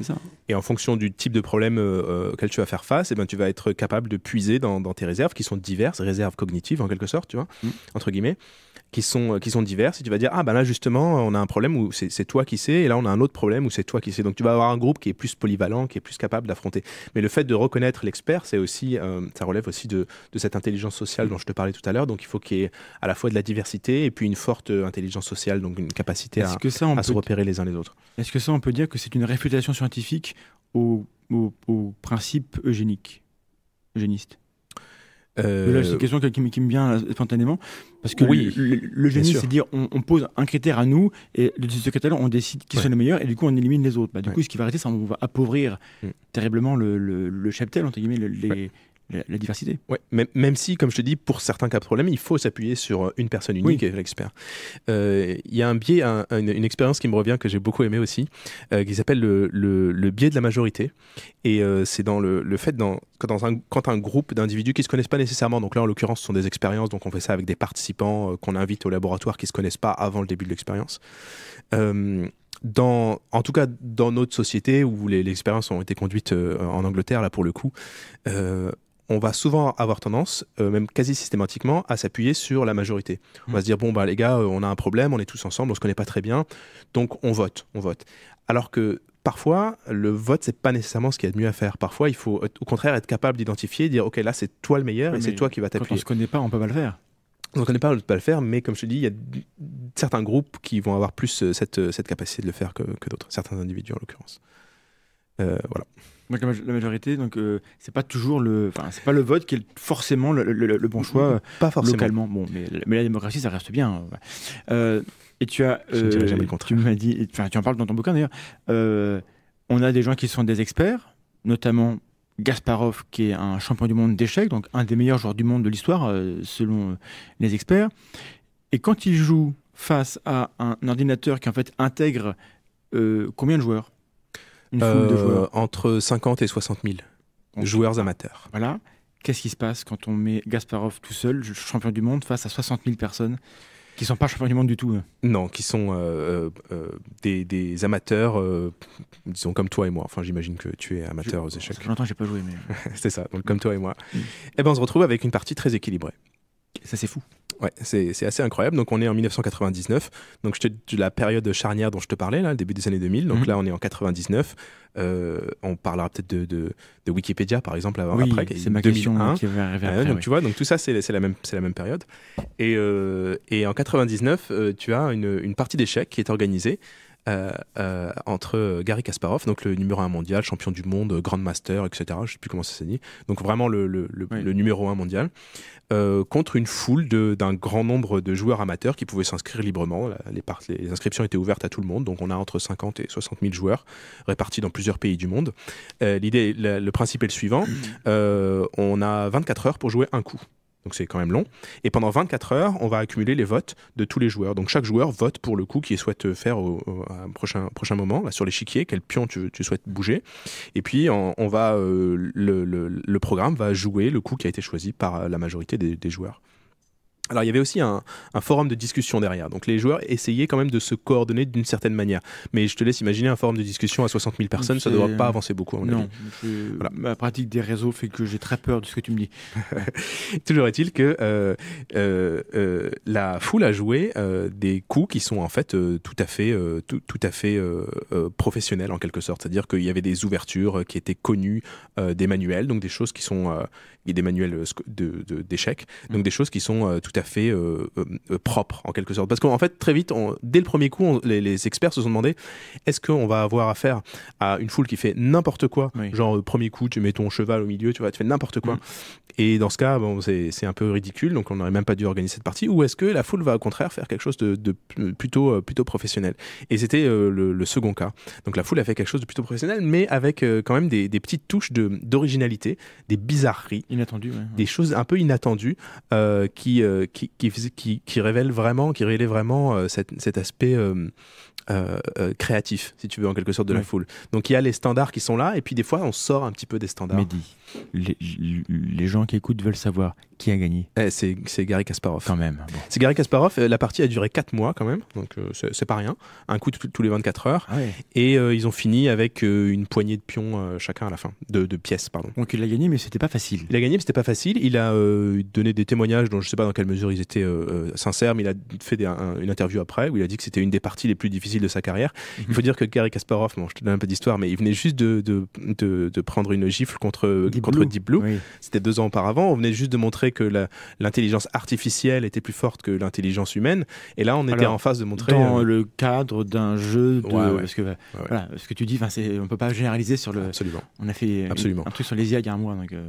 Et en fonction du type de problème euh, euh, auquel tu vas faire face, et eh ben, tu vas être capable de puiser dans, tes réserves qui sont diverses, réserves cognitives en quelque sorte, tu vois, mm. entre guillemets qui sont, euh, qui sont diverses. Et tu vas dire, ah ben là justement, on a un problème où c'est toi qui sais, et là on a un autre problème où c'est toi qui sais. Donc tu vas avoir un groupe qui est plus polyvalent, qui est plus capable d'affronter. Mais le fait de reconnaître l'expert, c'est aussi, euh, ça relève aussi de, de, cette intelligence sociale dont je te parlais tout à l'heure. Donc il faut qu'il y ait à la fois de la diversité et puis une forte euh, intelligence sociale, donc une capacité à, à se repérer les uns les autres. Est-ce que ça, on peut dire que c'est une réfutation scientifique au, au principe eugénique, eugéniste euh, c'est une question qui, me vient euh, spontanément. Parce que oui, le, génie, c'est dire on, pose un critère à nous et le ce catalan on décide qui sont les meilleurs et du coup, on élimine les autres. Bah, du coup, ce qui va arrêter c'est qu'on va appauvrir mm. terriblement le, le, cheptel, entre guillemets, les, la, diversité. même, même, si, comme je te dis, pour certains cas de problème, il faut s'appuyer sur euh, une personne unique, oui. l'expert. Euh, il y a un biais, une, expérience qui me revient que j'ai beaucoup aimé aussi, euh, qui s'appelle le, le, biais de la majorité. Et c'est dans le, le fait, dans, quand, un, quand, un, groupe d'individus qui ne se connaissent pas nécessairement, donc là en l'occurrence ce sont des expériences, donc on fait ça avec des participants qu'on invite au laboratoire qui ne se connaissent pas avant le début de l'expérience. Dans, en tout cas dans notre société où les, expériences ont été conduites en Angleterre, là pour le coup, euh, on va souvent avoir tendance, euh, même quasi systématiquement, à s'appuyer sur la majorité. On va mm. se dire, bon, bah, les gars, euh, on a un problème, on est tous ensemble, on se connaît pas très bien, donc on vote, on vote. Alors que parfois, le vote, n'est pas nécessairement ce qu'il y a de mieux à faire. Parfois, il faut au contraire être capable d'identifier, dire, ok, là, c'est toi le meilleur et c'est toi qui va t'appuyer. Quand on se connaît pas, on peut pas le faire. On ne connaît pas, on peut pas le faire, mais comme je te dis, il y a certains groupes qui vont avoir plus euh, cette, capacité de le faire que, d'autres, certains individus en l'occurrence. voilà. Donc la, majorité, donc euh, c'est pas toujours le, c'est pas le vote qui est forcément le, bon choix. Pas forcément. Localement, bon, mais, mais la démocratie, ça reste bien. Hein, euh, et tu as, euh, tu m'as dit, tu en parles dans ton bouquin d'ailleurs. on a des gens qui sont des experts, notamment Gasparov, qui est un champion du monde d'échecs, donc un des meilleurs joueurs du monde de l'histoire, selon les experts. Et quand il joue face à un ordinateur qui en fait intègre combien de joueurs euh, entre 50 et 60 000 joueurs amateurs. Voilà. Qu'est-ce qui se passe quand on met Gasparov tout seul, champion du monde, face à 60 000 personnes qui ne sont pas champions du monde du tout Non, qui sont euh, euh, des, amateurs, disons comme toi et moi. Enfin, j'imagine que tu es amateur aux échecs. Ça fait longtemps pas joué, mais. c'est ça, donc comme toi et moi. Mm. Eh Et ben, on se retrouve avec une partie très équilibrée. Ça, c'est fou. Ouais, c'est assez incroyable. Donc on est en 1999. Donc je te, la période charnière dont je te parlais, là, le début des années 2000. Donc mhm. là, on est en 99. Euh, on parlera peut-être de, de, Wikipédia, par exemple, oui, après. c'est ma question qui va arriver euh, après, donc tu vois, donc tout ça, c'est la, même, la même période. Et, euh, et en 99, tu as une, une partie d'échecs qui est organisée euh, euh, entre Gary Kasparov, donc le numéro 1 mondial, champion du monde, euh, grand master etc. Je sais plus comment ça s'est Donc vraiment le, numéro 1 mondial, contre une foule d'un grand nombre de joueurs amateurs qui pouvaient s'inscrire librement. Les, inscriptions étaient ouvertes à tout le monde, donc on a entre 50 et 60 000 joueurs répartis dans plusieurs pays du monde. L'idée, le, principe est le suivant on a 24 heures pour jouer un coup donc c'est quand même long. Et pendant 24 heures, on va accumuler les votes de tous les joueurs. Donc chaque joueur vote pour le coup qu'il souhaite euh, faire au, prochain, prochain moment, sur l'échiquier, quel pion tu, souhaites bouger. Et puis on, va, euh, le, programme va jouer le coup qui a été choisi par euh, la majorité des joueurs. Alors il y avait aussi un, forum de discussion derrière, donc les joueurs essayaient quand même de se coordonner d'une certaine manière. Mais je te laisse imaginer un forum de discussion à 60 000 personnes, ça ne doit pas avancer beaucoup. non, ma pratique des réseaux fait que j'ai très peur de ce que tu me dis. Toujours est-il que euh, euh, euh, la foule a joué des coups qui sont en fait tout à fait, tout, tout, à fait professionnels en quelque sorte. C'est-à-dire qu'il y avait des ouvertures qui étaient connues des manuels, donc des choses qui sont et des manuels euh, d'échecs. Mm. donc des choses qui sont euh, tout à fait euh, propres en quelque sorte. Parce qu'en fait, très vite, on, dès le premier coup, les, experts se sont demandé est-ce qu'on va avoir affaire à une foule qui fait n'importe quoi Genre, premier coup, tu mets ton cheval au milieu, tu, vois, tu fais n'importe quoi. Mm. Et dans ce cas, bon, c'est un peu ridicule, donc on n'aurait même pas dû organiser cette partie. Ou est-ce que la foule va au contraire faire quelque chose de, plutôt, plutôt professionnel Et c'était le, second cas. Donc la foule a fait quelque chose de plutôt professionnel, mais avec quand même des, petites touches d'originalité, des bizarreries des choses un peu inattendues euh, euh, qui, qui, révèlent vraiment, qui vraiment euh, cet, aspect créatif, si tu veux, en quelque sorte, de la foule. Donc il y a les standards qui sont là, et puis des fois on sort un petit peu des standards les, gens qui écoutent veulent savoir qui a gagné. Eh, c'est, Gary Kasparov. Quand même. C'est Gary Kasparov. Euh, la partie a duré 4 mois quand même, donc euh, c'est, pas rien. Un coup tous les 24 heures. Ah Et euh, ils ont fini avec une poignée de pions chacun à la fin, de, de, pièces, pardon. Donc il a gagné, mais c'était pas facile. Il a gagné, mais c'était pas facile. Il a donné des témoignages dont je sais pas dans quelle mesure ils étaient sincères, mais il a fait une interview après où il a dit que c'était une des parties les plus difficiles de sa carrière. Mhm. Il faut dire que Gary Kasparov, bon, je te donne un peu d'histoire, mais il venait juste de, de, de prendre une gifle contre contre Deep Blue. C'était deux ans auparavant. On venait juste de montrer que l'intelligence artificielle était plus forte que l'intelligence humaine. Et là, on était en phase de montrer. Dans euh, le cadre d'un jeu Parce que, voilà, ce que tu dis, on ne peut pas généraliser sur le. Absolument. On a fait absolument. un truc sur les IA il y a un mois. Euh.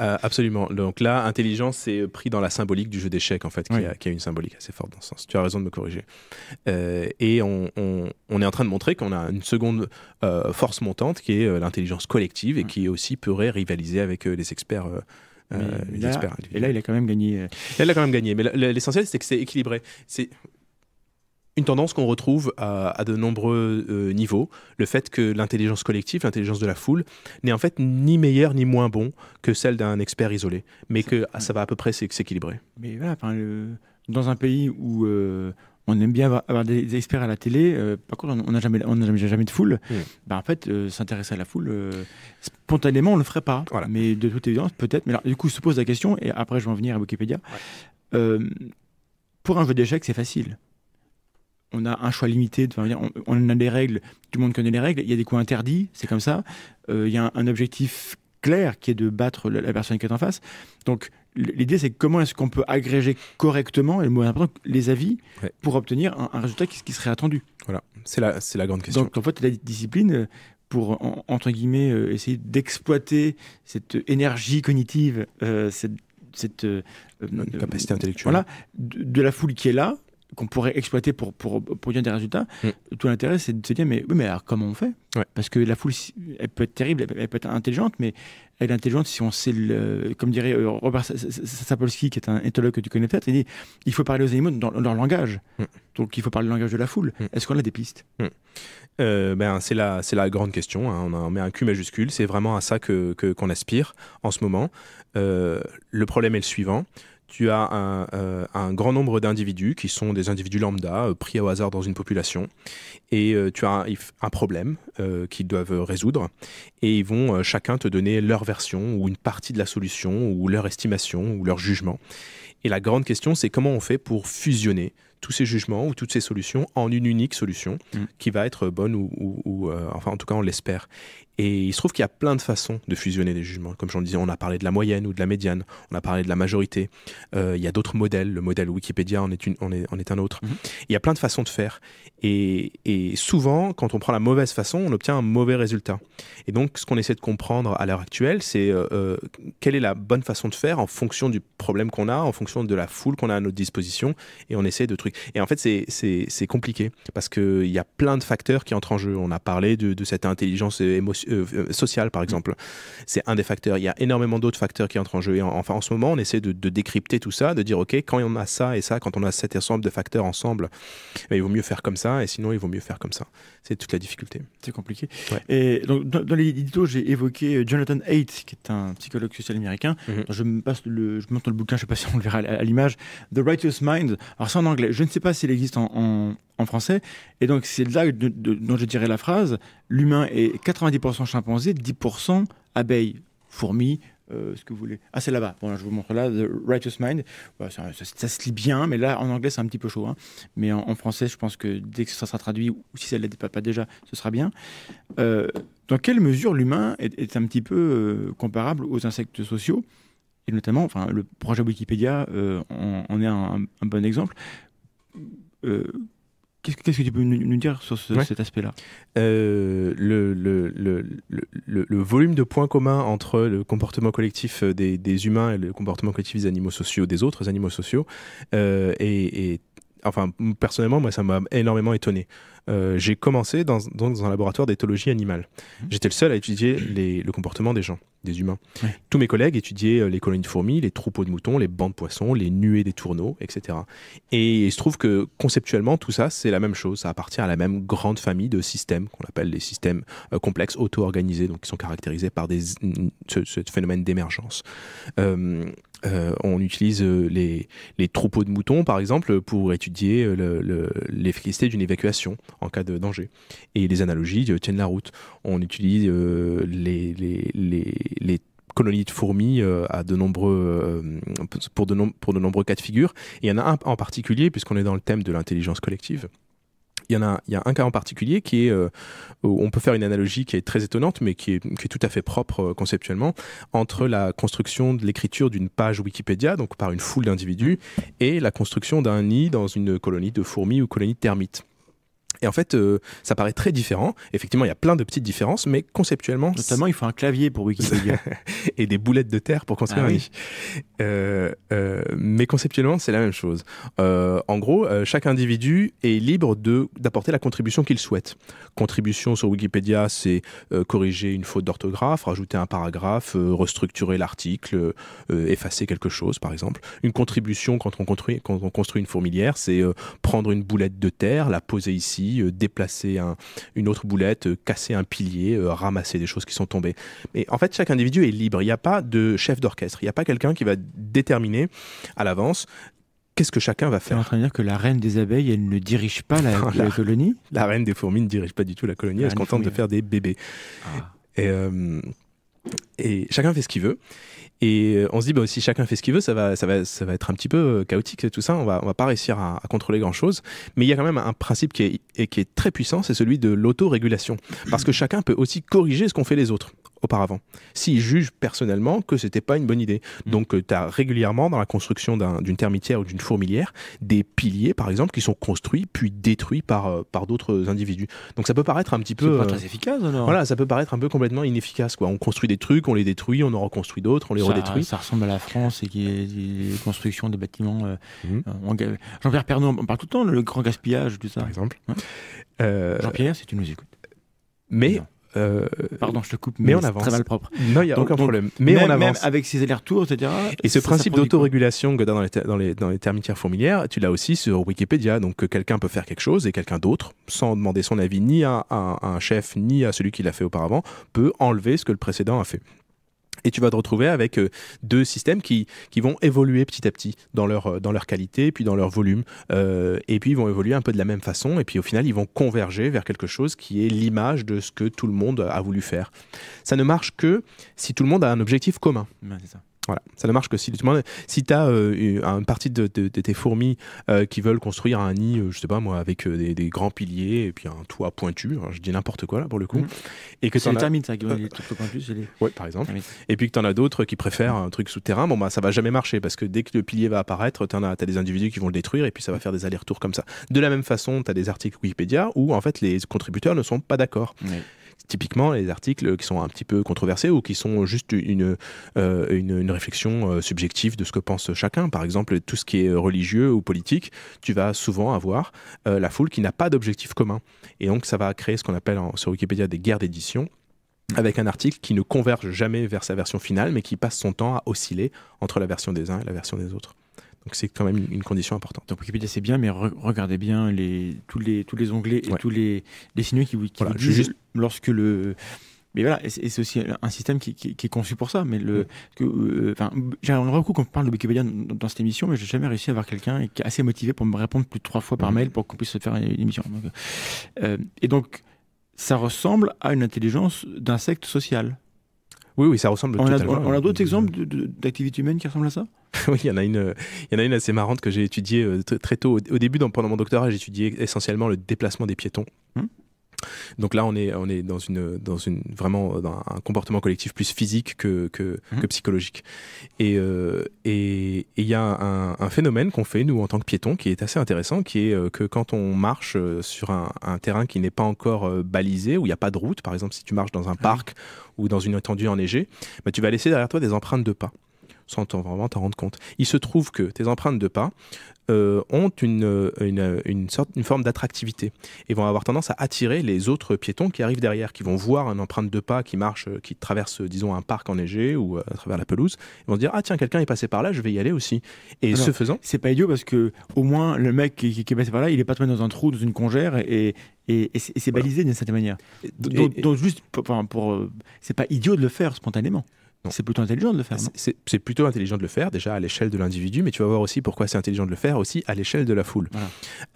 Euh, absolument. Donc là, intelligence, c'est pris dans la symbolique du jeu d'échecs, en fait, qui, a, une symbolique assez forte dans ce sens. Tu as raison de me corriger. et on, on, est en train de montrer qu'on a une seconde force montante qui est l'intelligence collective et mm. qui aussi pourrait rivaliser avec euh, les experts. Euh, euh, les et là, il a quand même gagné. il a quand même gagné. Mais l'essentiel, c'est que c'est équilibré. C'est une tendance qu'on retrouve à, de nombreux niveaux, le fait que l'intelligence collective, l'intelligence de la foule, n'est en fait ni meilleure ni moins bon que celle d'un expert isolé, mais que ça, va à peu près s'équilibrer. Mais voilà, dans un pays où on aime bien avoir, des, experts à la télé. Euh, par contre, on n'a jamais, on jamais, de foule. Hmm. Bah, en fait, euh, s'intéresser à la foule, euh, spontanément, on ne le ferait pas. Voilà. Mais de toute évidence, peut-être. Mais du coup, se pose la question, et après, je vais en venir à Wikipédia. pour un jeu d'échecs, c'est facile. On a un choix limité. on, a des règles. Tout le monde connaît les règles. Il y a des coups interdits. C'est comme ça. Il y a un objectif clair qui est de battre la, personne qui est en face. Donc, L'idée, c'est comment est-ce qu'on peut agréger correctement, et les avis pour obtenir un, résultat qui, qui, serait attendu. Voilà, c'est la, c'est la grande question. Donc, en fait, la discipline, euh, pour, entre guillemets, euh, essayer d'exploiter cette énergie cognitive, euh, cette, capacité intellectuelle voilà, de, la foule qui est là, qu'on pourrait exploiter pour, pour, produire des résultats, mm. tout l'intérêt, c'est de se dire, mais, mais alors comment on fait Parce que la foule, elle peut être terrible, elle peut être intelligente, mais l'intelligence, si on sait, le, comme dirait euh, Robert Sapolsky, qui est un éthologue que tu connais peut-être, il dit il faut parler aux animaux dans leur langage. Mm. Donc il faut parler le langage de la foule. Mm. Est-ce qu'on a des pistes mm. euh, ben, C'est la, la grande question. Hein. On, met un Q majuscule. C'est vraiment à ça qu'on que, qu'on aspire en ce moment. Euh, le problème est le suivant tu as euh, un, grand nombre d'individus qui sont des individus lambda euh, pris au hasard dans une population et euh, tu as un, problème qu'ils doivent résoudre et ils vont chacun te donner leur version ou une partie de la solution ou leur estimation ou leur jugement. Et la grande question c'est comment on fait pour fusionner tous ces jugements ou toutes ces solutions en une unique solution mm. qui va être bonne ou, ou enfin en tout cas on l'espère. Et il se trouve qu'il y a plein de façons de fusionner des jugements. Comme j'en disais, on a parlé de la moyenne ou de la médiane, on a parlé de la majorité. Euh, il y a d'autres modèles, le modèle Wikipédia en est, une, est, un autre. Mhm. Il y a plein de façons de faire. Et, souvent, quand on prend la mauvaise façon, on obtient un mauvais résultat. Et donc, ce qu'on essaie de comprendre à l'heure actuelle, c'est euh, euh, quelle est la bonne façon de faire en fonction du problème qu'on a, en fonction de la foule qu'on a à notre disposition. Et on essaie de trucs. Et en fait, c'est compliqué parce qu'il y a plein de facteurs qui entrent en jeu. On a parlé de, de cette intelligence émotionnelle euh, euh, social par exemple. C'est un des facteurs. Il y a énormément d'autres facteurs qui entrent en jeu. enfin, en ce moment, on essaie de, décrypter tout ça, de dire, OK, quand on a ça et ça, quand on a cet ensemble de facteurs ensemble, ben, il vaut mieux faire comme ça, et sinon, il vaut mieux faire comme ça. C'est toute la difficulté. C'est compliqué. Et donc, dans, les éditos j'ai évoqué euh, Jonathan Haidt, qui est un psychologue social américain. Mm-hmm. Je me passe je montre le bouquin, je ne sais pas si on le verra à, l'image. The Righteous Mind. Alors, c'est en anglais. Je ne sais pas s'il existe en, français. Et donc, c'est là dont je dirais la phrase l'humain est 90% chimpanzé, 10% abeille, fourmi, euh, ce que vous voulez. Ah, c'est là-bas. Bon, je vous montre là, The Righteous Mind. Bah, ça, se lit bien, mais là, en anglais, c'est un petit peu chaud. Hein. Mais en, français, je pense que dès que ça sera traduit, ou si ça ne l'est pas, déjà, ce sera bien. Euh, dans quelle mesure l'humain est, un petit peu euh, comparable aux insectes sociaux Et notamment, enfin, le projet Wikipédia en, est un bon exemple. Qu'est-ce que, tu peux nous dire sur cet aspect-là euh, le, volume de points communs entre le comportement collectif euh, des, humains et le comportement collectif des animaux sociaux, des autres animaux sociaux, euh, enfin personnellement moi ça m'a énormément étonné euh, j'ai commencé dans, un laboratoire d'éthologie animale. Mmh. J'étais le seul à étudier le comportement des gens, des humains. Tous mes collègues étudiaient euh, les colonies de fourmis, les troupeaux de moutons, les bancs de poissons, les nuées des tourneaux, etc. Et il se trouve que conceptuellement, tout ça, c'est la même chose. Ça appartient à la même grande famille de systèmes qu'on appelle les systèmes euh, complexes auto-organisés, donc qui sont caractérisés par ce, phénomène d'émergence. on utilise les, troupeaux de moutons, par exemple, pour étudier l'efficacité d'une évacuation en cas de danger. Et les analogies euh, tiennent la route. On utilise euh, les, les, colonies de fourmis euh, à de nombreux, pour, de nombreux cas de figure. il y en a un en particulier, puisqu'on est dans le thème de l'intelligence collective. Il y, en a, il y a un cas en particulier qui est, on peut faire une analogie qui est très étonnante, mais qui est, qui est tout à fait propre conceptuellement, entre la construction de l'écriture d'une page Wikipédia, donc par une foule d'individus, et la construction d'un nid dans une colonie de fourmis ou colonie de termites. Et en fait, euh, ça paraît très différent. Effectivement, il y a plein de petites différences, mais conceptuellement. Notamment, il faut un clavier pour Wikipédia. et des boulettes de terre pour construire ah un euh, euh, mais conceptuellement, c'est la même chose. en gros, chaque individu est libre d'apporter la contribution qu'il souhaite. Contribution sur Wikipédia, c'est corriger une faute d'orthographe, rajouter un paragraphe, restructurer l'article, effacer quelque chose, par exemple. Une contribution quand on construit, quand on construit une fourmilière, c'est prendre une boulette de terre, la poser ici euh, déplacer une autre boulette, euh, casser un pilier, euh, ramasser des choses qui sont tombées. Mais en fait, chaque individu est libre. Il n'y a pas de chef d'orchestre. Il n'y a pas quelqu'un qui va déterminer à l'avance qu'est-ce que chacun va faire. Tu es en train de dire que la reine des abeilles, elle ne dirige pas la, colonie La reine des fourmis ne dirige pas du tout la colonie, elle ah, se contente de faire des bébés. Ah. Et et chacun fait ce qu'il veut. Et euh, on se dit, bah, si chacun fait ce qu'il veut, ça va, ça, va, ça va être un petit peu euh, chaotique tout ça. On va, on va pas réussir à, contrôler grand chose. Mais il y a quand même un principe qui est, qui est très puissant, c'est celui de l'autorégulation. Parce que chacun peut aussi corriger ce qu'on fait les autres auparavant, s'ils jugent personnellement que c'était pas une bonne idée. Mm. Donc euh, tu as régulièrement dans la construction d'une un, termitière ou d'une fourmilière des piliers par exemple qui sont construits puis détruits par, euh, par d'autres individus. Donc ça peut paraître un petit peu pas euh, très efficace alors. Voilà, ça peut paraître un peu complètement inefficace quoi. On construit des trucs, on les détruit, on en reconstruit d'autres, on les redétruit. Ça ressemble à la France et qui est des constructions des bâtiments mm. Jean-Pierre Pernaud on parle tout le temps le grand gaspillage tout ça. Par exemple. Jean-Pierre, si tu nous écoutes. Mais euh, Pardon, je te coupe, mais, on avance. Très mal propre. Non, il n'y a aucun problème. Mais on avance. avec ses allers-retours, etc. Ah, et ce principe d'autorégulation que dans les, dans, les, dans les fourmilières, tu l'as aussi sur Wikipédia. Donc quelqu'un peut faire quelque chose et quelqu'un d'autre, sans demander son avis ni à, un chef, ni à celui qui l'a fait auparavant, peut enlever ce que le précédent a fait. Et tu vas te retrouver avec euh, deux systèmes qui, vont évoluer petit à petit dans leur, euh, dans leur qualité, puis dans leur volume. Euh, et puis ils vont évoluer un peu de la même façon. Et puis au final, ils vont converger vers quelque chose qui est l'image de ce que tout le monde a voulu faire. Ça ne marche que si tout le monde a un objectif commun. c'est ça. Voilà, ça ne marche que si tu si tu as euh, un parti de, tes fourmis euh, qui veulent construire un nid, euh, je sais pas moi, avec des, grands piliers et puis un toit pointu, hein, je dis n'importe quoi là pour le coup, mhm. et que c'est les termites ça, qui les pointus, les... ouais, par exemple, et puis que tu en as d'autres qui préfèrent un truc souterrain, bon bah ça va jamais marcher parce que dès que le pilier va apparaître, tu as, des individus qui vont le détruire et puis ça va faire des allers-retours comme ça. De la même façon, tu as des articles Wikipédia où en fait les contributeurs ne sont pas d'accord typiquement les articles qui sont un petit peu controversés ou qui sont juste une, euh, une, réflexion euh, subjective de ce que pense chacun. Par exemple, tout ce qui est religieux ou politique, tu vas souvent avoir euh, la foule qui n'a pas d'objectif commun. Et donc ça va créer ce qu'on appelle sur Wikipédia des guerres d'édition avec un article qui ne converge jamais vers sa version finale, mais qui passe son temps à osciller entre la version des uns et la version des autres. Donc c'est quand même une condition importante. Donc Wikipédia c'est bien, mais regardez bien tous, les, tous onglets et tous les, les qui, vous, qui lorsque le... Mais voilà, c'est aussi un système qui, est conçu pour ça. Mais le, euh, enfin, beaucoup qu'on parle de Wikipédia dans, cette émission, mais j'ai jamais réussi à avoir quelqu'un qui est assez motivé pour me répondre plus de trois fois par mhm. mail pour qu'on puisse faire une, émission. Euh, et donc, ça ressemble à une intelligence d'insecte social. Oui, oui, ça ressemble on totalement. A, on, a d'autres exemples d'activités humaines qui ressemblent à ça oui, il y en a une, il y en a une assez marrante que j'ai étudiée euh, très, tôt. Au, début, pendant mon doctorat, j'étudiais essentiellement le déplacement des piétons. Hmm. Donc là, on est, dans, vraiment dans un comportement collectif plus physique que, mhm. psychologique. Euh, et il y a un, phénomène qu'on fait, nous, en tant que piétons, qui est assez intéressant, qui est euh, que quand on marche euh, sur un, terrain qui n'est pas encore balisé, où il n'y a pas de route, par exemple, si tu marches dans un ah parc ou dans une étendue enneigée, bah, tu vas laisser derrière toi des empreintes de pas sans vraiment t'en rendre compte. Il se trouve que tes empreintes de pas euh, ont une, euh, euh, une, sorte, une forme d'attractivité et vont avoir tendance à attirer les autres piétons qui arrivent derrière, qui vont voir une empreinte de pas qui marche, qui traverse, disons, un parc enneigé ou à travers la pelouse. Ils vont dire Ah, tiens, quelqu'un est passé par là, je vais y aller aussi. Et ah ce faisant. C'est pas idiot parce que, au moins, le mec qui, est passé par là, il est pas tombé dans un trou, dans une congère et, et, c'est balisé d'une certaine manière. Donc, juste, pour c'est pas idiot de le faire spontanément. C'est plutôt intelligent de le faire. C'est plutôt intelligent de le faire, déjà à l'échelle de l'individu, mais tu vas voir aussi pourquoi c'est intelligent de le faire aussi à l'échelle de la foule.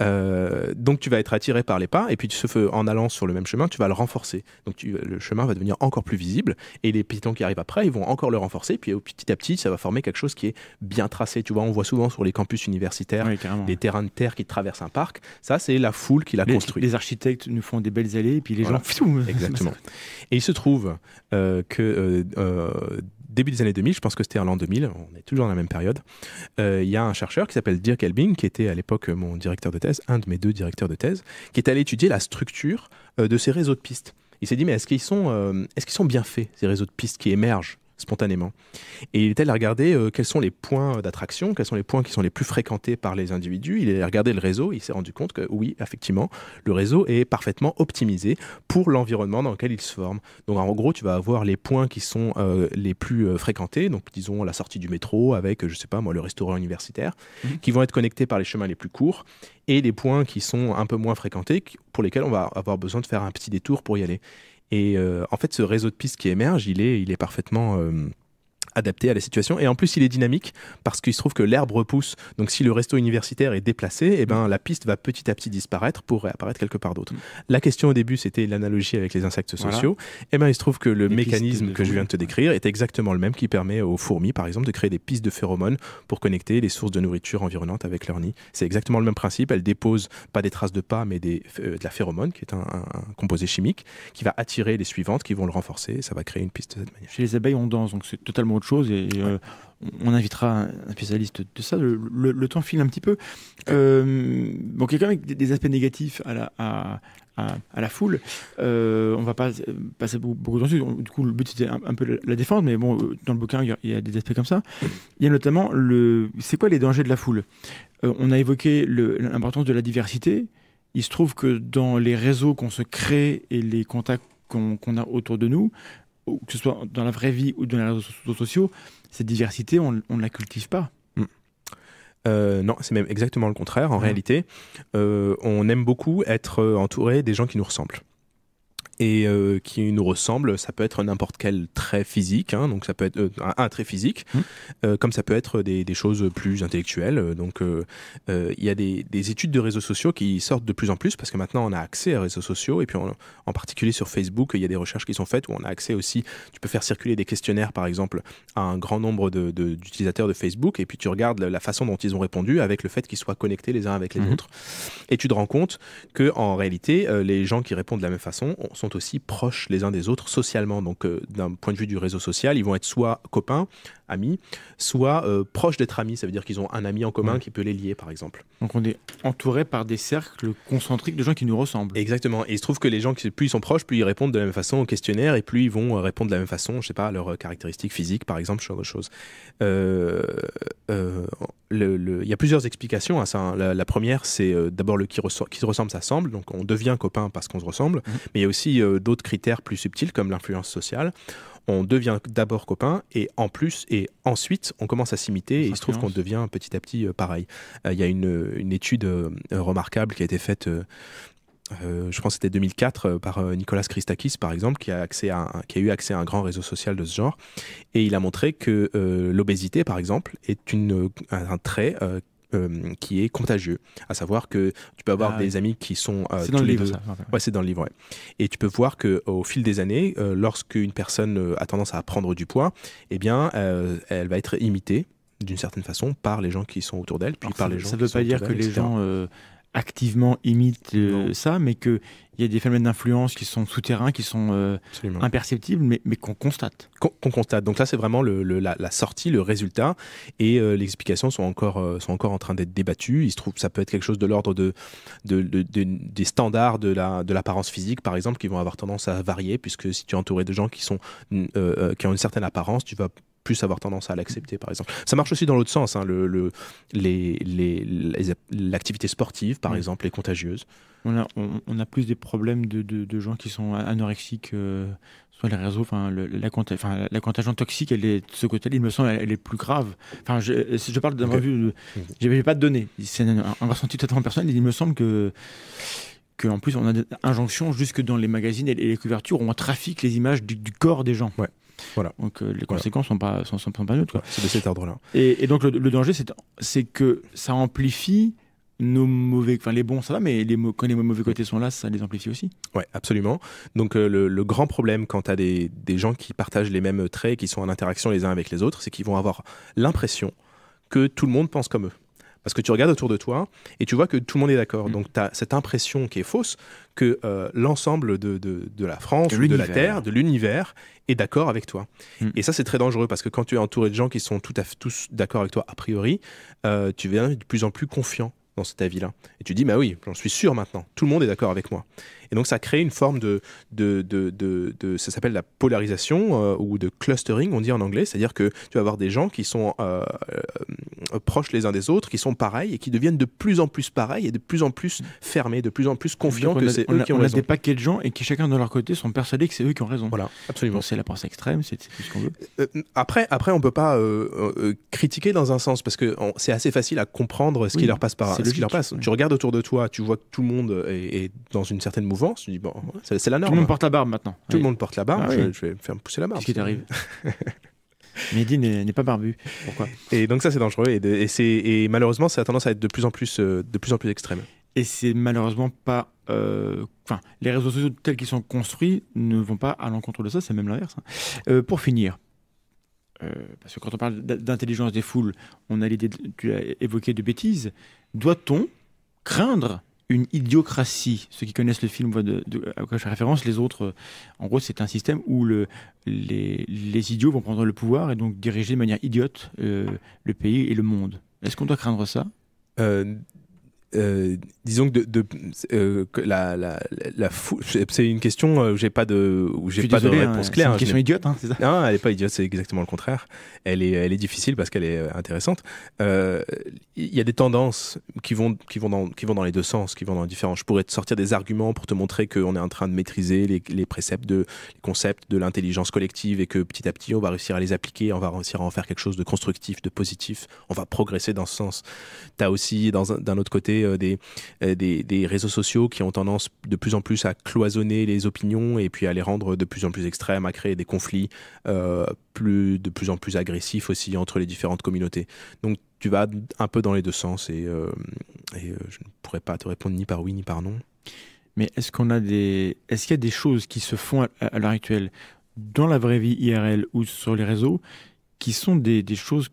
Euh, donc tu vas être attiré par les pas, et puis tu en allant sur le même chemin, tu vas le renforcer. Donc le chemin va devenir encore plus visible, et les pitons qui arrivent après, ils vont encore le renforcer, puis euh, petit à petit, ça va former quelque chose qui est bien tracé. Tu vois, on voit souvent sur les campus universitaires des terrains de terre qui traversent un parc. Ça, c'est la foule qui l'a construit. Les architectes nous font des belles allées, et puis les gens. Exactement. et il se trouve euh, que début des années 2000, je pense que c'était l'an 2000, on est toujours dans la même période, euh, il y a un chercheur qui s'appelle Dirk Elbing, qui était à l'époque mon directeur de thèse, un de mes deux directeurs de thèse, qui est allé étudier la structure euh, de ces réseaux de pistes. Il s'est dit, mais est-ce qu'ils sont, euh, est-ce qu'ils sont bien faits, ces réseaux de pistes qui émergent spontanément. Et il est allé regarder euh, quels sont les points d'attraction, quels sont les points qui sont les plus fréquentés par les individus. Il est allé regarder le réseau, il s'est rendu compte que oui, effectivement, le réseau est parfaitement optimisé pour l'environnement dans lequel il se forme. Donc en gros, tu vas avoir les points qui sont euh, les plus euh, fréquentés, donc disons la sortie du métro avec, je ne sais pas moi, le restaurant universitaire, mmh. qui vont être connectés par les chemins les plus courts, et les points qui sont un peu moins fréquentés, pour lesquels on va avoir besoin de faire un petit détour pour y aller. Et euh, en fait, ce réseau de pistes qui émerge, il est, il est parfaitement euh, adapté à la situation. Et en plus, il est dynamique parce qu'il se trouve que l'herbe repousse. Donc, si le resto universitaire est déplacé, eh ben, mm. la piste va petit à petit disparaître pour réapparaître quelque part d'autre. Mm. La question au début, c'était l'analogie avec les insectes sociaux. Et eh ben, il se trouve que le mécanisme que je viens de te décrire est exactement le même qui permet aux fourmis, par exemple, de créer des pistes de phéromones pour connecter les sources de nourriture environnantes avec leur nid. C'est exactement le même principe. Elles déposent pas des traces de pas, mais des, euh, de la phéromone, qui est un, composé chimique, qui va attirer les suivantes, qui vont le renforcer, ça va créer une piste de cette manière. Chez les abeilles, on danse, donc c'est totalement choses et euh, on invitera un spécialiste de ça. Le, temps file un petit peu. il y a quand même des aspects négatifs à la, foule. Euh, on va pas passer beaucoup, beaucoup de dessus. Du coup, le but c'était un, peu la défense, mais bon, euh, dans le bouquin, il y, a, des aspects comme ça. Il y a notamment le. C'est quoi les dangers de la foule euh, On a évoqué l'importance de la diversité. Il se trouve que dans les réseaux qu'on se crée et les contacts qu'on a autour de nous, que ce soit dans la vraie vie ou dans les réseaux sociaux, cette diversité, on ne la cultive pas. Mm. Euh, non, c'est même exactement le contraire. En réalité, euh, on aime beaucoup être euh, entouré des gens qui nous ressemblent et euh, qui nous ressemble. Ça peut être n'importe quel trait physique, hein, donc ça peut être euh, un, trait physique, mmh. euh, comme ça peut être des, choses plus intellectuelles. Donc il y a des, études de réseaux sociaux qui sortent de plus en plus parce que maintenant on a accès à réseaux sociaux et puis en particulier sur Facebook, il y a des recherches qui sont faites où on a accès aussi. Tu peux faire circuler des questionnaires par exemple à un grand nombre d'utilisateurs de, de, Facebook et puis tu regardes la, façon dont ils ont répondu avec le fait qu'ils soient connectés les uns avec les mmh. autres et tu te rends compte que en réalité les gens qui répondent de la même façon sont aussi proches les uns des autres socialement. Donc, euh, d'un point de vue du réseau social, ils vont être soit copains, amis, soit euh, proches d'être amis. Ça veut dire qu'ils ont un ami en commun qui peut les lier, par exemple. Donc on est entouré par des cercles concentriques de gens qui nous ressemblent. Exactement. Et il se trouve que les gens, plus ils sont proches, plus ils répondent de la même façon au questionnaire et plus ils vont euh, répondre de la même façon, je sais pas, à leurs euh, caractéristiques physiques, par exemple, ce genre de choses. Il y a plusieurs explications à ça. Hein. La, première, c'est d'abord le qui, se ressemble, ça semble. Donc on devient copain parce qu'on se ressemble. Mhm. Mais il y a aussi d'autres critères plus subtils comme l'influence sociale on devient d'abord copain et en plus et ensuite on commence à s'imiter et il se trouve qu'on devient petit à petit euh, pareil. Euh, il y a une, étude euh, remarquable qui a été faite. je pense que c'était 2004 par Nicolas Christakis par exemple qui a, accès à qui a eu accès à un grand réseau social de ce genre et il a montré que l'obésité par exemple est une, un trait euh, qui est contagieux, à savoir que tu peux avoir ah des amis qui sont c'est dans le livre, ouais, c'est dans le livre, Et tu peux voir que au fil des années, euh, lorsqu'une personne euh, a tendance à prendre du poids, eh bien, elle va être imitée d'une certaine façon par les gens qui sont autour d'elle, puis par les gens. Ça ne veut pas dire que les gens activement imite euh, ça, mais qu'il y a des phénomènes d'influence qui sont souterrains, qui sont euh, imperceptibles, mais, qu'on constate. Qu'on constate. Donc là, c'est vraiment la, sortie, le résultat, et euh, les explications sont encore, sont encore en train d'être débattues. Il se trouve ça peut être quelque chose de l'ordre de, de, de, de, des standards de l'apparence physique, par exemple, qui vont avoir tendance à varier, puisque si tu es entouré de gens qui, sont, qui ont une certaine apparence, tu vas plus avoir tendance à l'accepter, par exemple. Ça marche aussi dans l'autre sens. Hein, le, les, l'activité sportive, par exemple, est contagieuse. On a, plus des problèmes de, de, gens qui sont anorexiques soit euh, sur les réseaux. Enfin, la la, enfin la, contagion toxique, elle est de ce côté-là, il me semble, elle, est plus grave. Enfin, je, je parle d'un okay. revue, je n'ai pas de données. C'est un, un, ressenti totalement personnel. Il me semble que qu'en plus on a des injonctions jusque dans les magazines et les couvertures où on trafique les images du, corps des gens. Ouais. Voilà. Donc euh, les conséquences ne sont pas sont, pas neutres. C'est de cet ordre-là. Et, donc le, danger, c'est que ça amplifie nos mauvais, enfin les bons ça va, mais les quand les mauvais côtés sont là, ça les amplifie aussi. Ouais, absolument. Donc euh, le, grand problème quand tu as des, des, gens qui partagent les mêmes traits, qui sont en interaction les uns avec les autres, c'est qu'ils vont avoir l'impression que tout le monde pense comme eux. Parce que tu regardes autour de toi et tu vois que tout le monde est d'accord. Mm. Donc tu as cette impression qui est fausse que euh, l'ensemble de, la France, de, la Terre, de l'univers est d'accord avec toi. Mm. Et ça, c'est très dangereux parce que quand tu es entouré de gens qui sont tout à tous d'accord avec toi a priori, euh, tu viens de plus en plus confiant dans cet avis-là. Et tu dis, bah oui, j'en suis sûr maintenant, tout le monde est d'accord avec moi. Et donc ça crée une forme de, de, de, de ça s'appelle la polarisation euh, ou de clustering, on dit en anglais, c'est-à-dire que tu vas avoir des gens qui sont euh, euh, proches les uns des autres, qui sont pareils et qui deviennent de plus en plus pareils et de plus en plus fermés, de plus en plus confiants que c'est eux qui ont on a des paquets de gens et qui chacun de leur côté sont persuadés que c'est eux qui ont raison. Voilà, absolument. C'est la pensée extrême, c'est ce qu'on veut. après, après, on peut pas critiquer dans un sens parce que c'est assez facile à comprendre ce qui leur passe par, ce qui leur passe. Tu regardes autour de toi, tu vois que tout le monde est, dans une certaine mouvement mouvant. bon, c'est la norme. Tout le monde porte la barbe maintenant. Tout le monde porte la barbe. Ah je, vais me faire pousser la barbe. Qu'est-ce qui t'arrive Mehdi n'est pas barbu. Pourquoi Et donc ça c'est dangereux et, malheureusement ça a tendance à être de plus en plus, euh, de plus, en plus extrême. Et c'est malheureusement pas... Euh, enfin, les réseaux sociaux tels qu'ils sont construits ne vont pas à l'encontre de ça, c'est même l'inverse. Hein. Euh, pour finir, parce que quand on parle d'intelligence des foules, on a l'idée, tu as évoqué de bêtises, doit-on craindre une idiocratie. Ceux qui connaissent le film voient de, à quoi je fais référence. Les autres, euh, en gros, c'est un système où les, idiots vont prendre le pouvoir et donc diriger de manière idiote euh, le pays et le monde. Est-ce qu'on doit craindre ça euh, euh, disons que de, euh, la, la, c'est une question euh, j'ai pas de où j'ai pas de hein, réponse claire. C'est une hein, question idiote, hein, c'est ça Non, elle est pas idiote, c'est exactement le contraire. Elle est, elle est difficile parce qu'elle est intéressante. Il y a des tendances qui vont, qui vont dans, qui vont dans les deux sens, qui vont dans différents. Je pourrais te sortir des arguments pour te montrer qu'on est en train de maîtriser les, les préceptes de, les concepts de l'intelligence collective et que petit à petit on va réussir à les appliquer, on va réussir à en faire quelque chose de constructif, de positif. On va progresser dans ce sens. tu as aussi dans d'un autre côté euh, euh, des, des, réseaux sociaux qui ont tendance de plus en plus à cloisonner les opinions et puis à les rendre de plus en plus extrêmes, à créer des conflits euh, plus, de plus en plus agressifs aussi entre les différentes communautés. Donc tu vas un peu dans les deux sens et, je ne pourrais pas te répondre ni par oui ni par non. Mais est-ce qu'on a des, est qu'il y a des choses qui se font à, l'heure actuelle dans la vraie vie IRL ou sur les réseaux qui sont des, des choses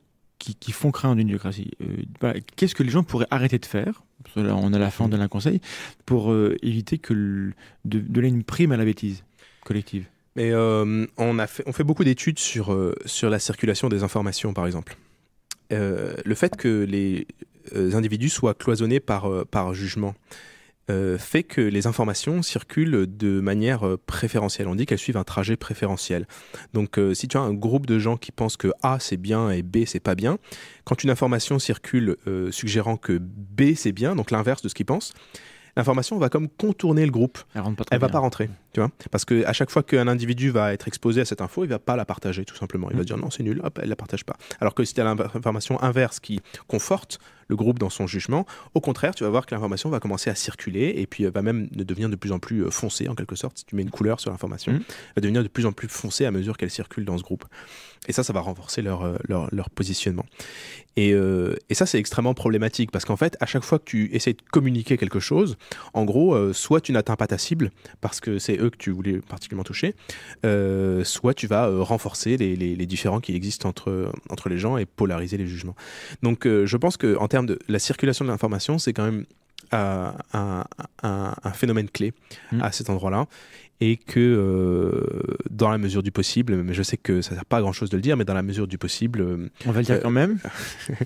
qui, font craindre une démocratie. Euh, bah, qu'est-ce que les gens pourraient arrêter de faire on a la fin mm. de conseil, pour euh, éviter que de, donner une prime à la bêtise collective. Mais euh, on, a fait, on fait beaucoup d'études sur, sur la circulation des informations, par exemple. le fait que les individus soient cloisonnés par, par jugement. Euh, fait que les informations circulent de manière euh, préférentielle. On dit qu'elles suivent un trajet préférentiel. Donc euh, si tu as un groupe de gens qui pensent que A c'est bien et B c'est pas bien, quand une information circule suggérant que B c'est bien, donc l'inverse de ce qu'ils pensent, l'information va comme contourner le groupe. Elle, va pas rentrer, tu vois Parce que à chaque fois qu'un individu va être exposé à cette info, il va pas la partager tout simplement. Il va mm. dire non, c'est nul, hop, elle la partage pas. Alors que si tu as l'information inverse qui conforte groupe dans son jugement. Au contraire, tu vas voir que l'information va commencer à circuler et puis euh, va même devenir de plus en plus euh, foncée en quelque sorte. Si tu mets une couleur sur l'information, mmh. va devenir de plus en plus foncée à mesure qu'elle circule dans ce groupe. Et ça, ça va renforcer leur, euh, leur, positionnement. Et, euh, et ça, c'est extrêmement problématique parce qu'en fait, à chaque fois que tu essaies de communiquer quelque chose, en gros, euh, soit tu n'atteins pas ta cible parce que c'est eux que tu voulais particulièrement toucher, soit tu vas renforcer les, les, différends qui existent entre, entre les gens et polariser les jugements. Donc, je pense qu'en termes de la circulation de l'information, c'est quand même un, un, phénomène clé mmh. à cet endroit-là et que euh, dans la mesure du possible, mais je sais que ça ne sert pas à grand chose de le dire, mais dans la mesure du possible. On va le dire euh, quand même.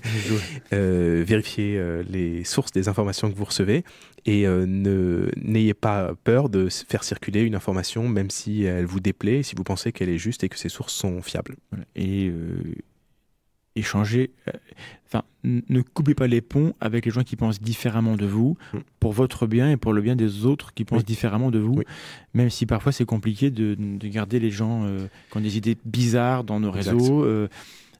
Euh, vérifiez les sources des informations que vous recevez et n'ayez pas peur de faire circuler une information, même si elle vous déplaît, si vous pensez qu'elle est juste et que ses sources sont fiables. Et changer. Euh, enfin, ne coupez pas les ponts avec les gens qui pensent différemment de vous, mm. pour votre bien et pour le bien des autres qui pensent différemment de vous, même si parfois c'est compliqué de, garder les gens euh, qui ont des idées bizarres dans nos réseaux, euh,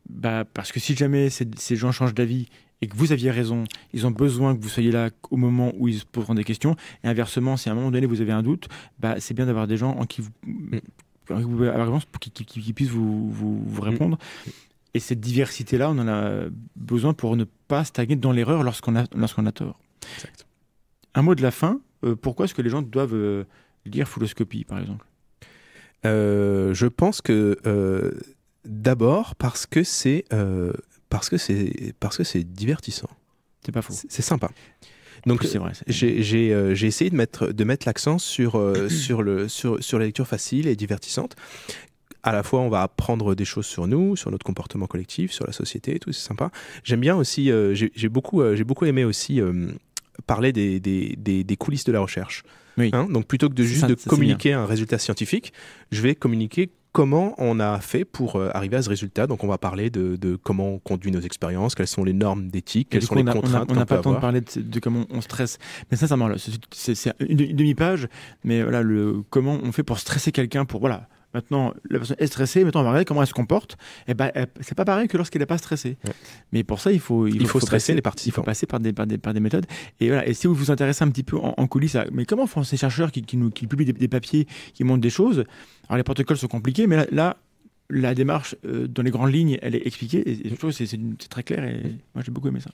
bah, parce que si jamais ces, gens changent d'avis et que vous aviez raison, ils ont besoin que vous soyez là au moment où ils se poseront des questions, et inversement, si à un moment donné vous avez un doute, bah, c'est bien d'avoir des gens en qui vous... vous, vous, mm. répondre. Mm. Et cette diversité-là, on en a besoin pour ne pas stagner dans l'erreur lorsqu'on a, lorsqu'on a tort. Un mot de la fin, euh, pourquoi est-ce que les gens doivent euh, lire Fouloscopie, par exemple euh, Je pense que d'abord parce que c'est parce que c'est parce que c'est divertissant. C'est pas faux. C'est sympa. Donc c'est vrai. J'ai essayé de mettre de mettre l'accent sur sur le sur sur la lecture facile et divertissante à la fois, on va apprendre des choses sur nous, sur notre comportement collectif, sur la société, tout, c'est sympa. J'aime bien aussi, euh, j'ai beaucoup, euh, j'ai beaucoup aimé aussi euh, parler des, coulisses de la recherche. Hein, donc plutôt que de juste de communiquer un résultat scientifique, je vais communiquer comment on a fait pour arriver à ce résultat. Donc, on va parler de, comment on conduit nos expériences, quelles sont les normes d'éthique, quelles sont les contraintes. On n'a pas le temps de parler de, comment on stresse. Mais sincèrement, c'est une demi-page, mais voilà, le, comment on fait pour stresser quelqu'un, pour voilà, Maintenant, la personne est stressée, maintenant on va regarder comment elle se comporte. Et eh ben, c'est pas pareil que lorsqu'elle n'est pas stressée. Mais pour ça, il faut, il, faut, stresser les participants. Il faut passer par des, par des, méthodes. Et voilà. Et si vous vous intéressez un petit peu en, coulisses, mais comment font ces chercheurs qui, qui qui publient des, papiers, qui montrent des choses Alors les protocoles sont compliqués, mais là, la démarche euh, dans les grandes lignes, elle est expliquée. Et, je trouve c'est très clair. Et moi, j'ai beaucoup aimé ça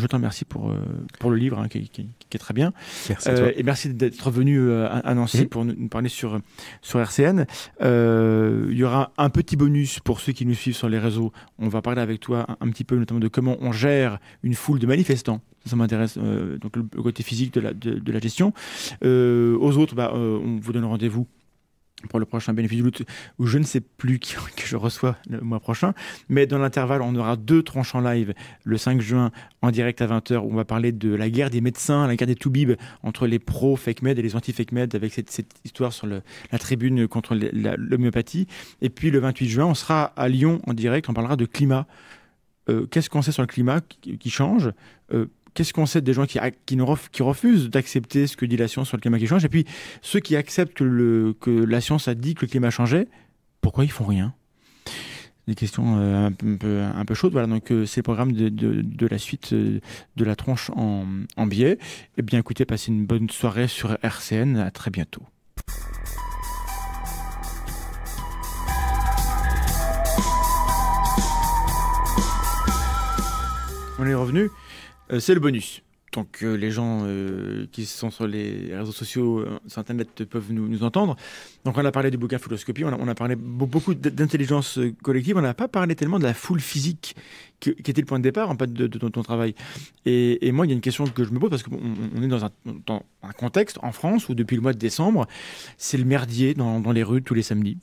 je te remercie pour, euh, pour le livre hein, qui, est très bien. Merci euh, et merci d'être venu euh, à, Nancy pour nous, parler sur, sur RCN. Il y aura un petit bonus pour ceux qui nous suivent sur les réseaux. On va parler avec toi un, petit peu notamment de comment on gère une foule de manifestants ça m'intéresse donc le, côté physique de la, de, la gestion. aux autres, bah, on vous donne rendez-vous pour le prochain bénéfice du loup, où je ne sais plus qui que je reçois le mois prochain. Mais dans l'intervalle, on aura deux tranches en live le 5 juin en direct à 20h où on va parler de la guerre des médecins, la guerre des toubibs entre les pro fake med et les anti fake med avec cette, histoire sur la tribune contre l'homéopathie. Et puis le 28 juin, on sera à Lyon en direct, on parlera de climat. Euh, qu'est-ce qu'on sait sur le climat qui, change euh, qu'est-ce qu'on sait des gens qui, qui, refusent d'accepter ce que dit la science sur le climat qui change Et puis, ceux qui acceptent que, le, que la science a dit que le climat changeait, pourquoi ils font rien des questions euh, un, peu, un, peu, chaudes. Voilà, donc euh, c'est le programme de, la suite euh, de la tronche en, en biais. Eh bien, écoutez, passez une bonne soirée sur RCN. À très bientôt. On est revenu. Euh, c'est le bonus. Donc euh, les gens euh, qui sont sur les réseaux sociaux, sur Internet, peuvent nous, entendre. Donc on a parlé du bouquin Fulloscopie, on a, on a parlé beaucoup d'intelligence collective, on n'a pas parlé tellement de la foule physique qui, était le point de départ en fait, de, ton, travail. Et, moi, il y a une question que je me pose parce qu'on est dans un, un, contexte en France où depuis le mois de décembre, c'est le merdier dans, dans les rues tous les samedis.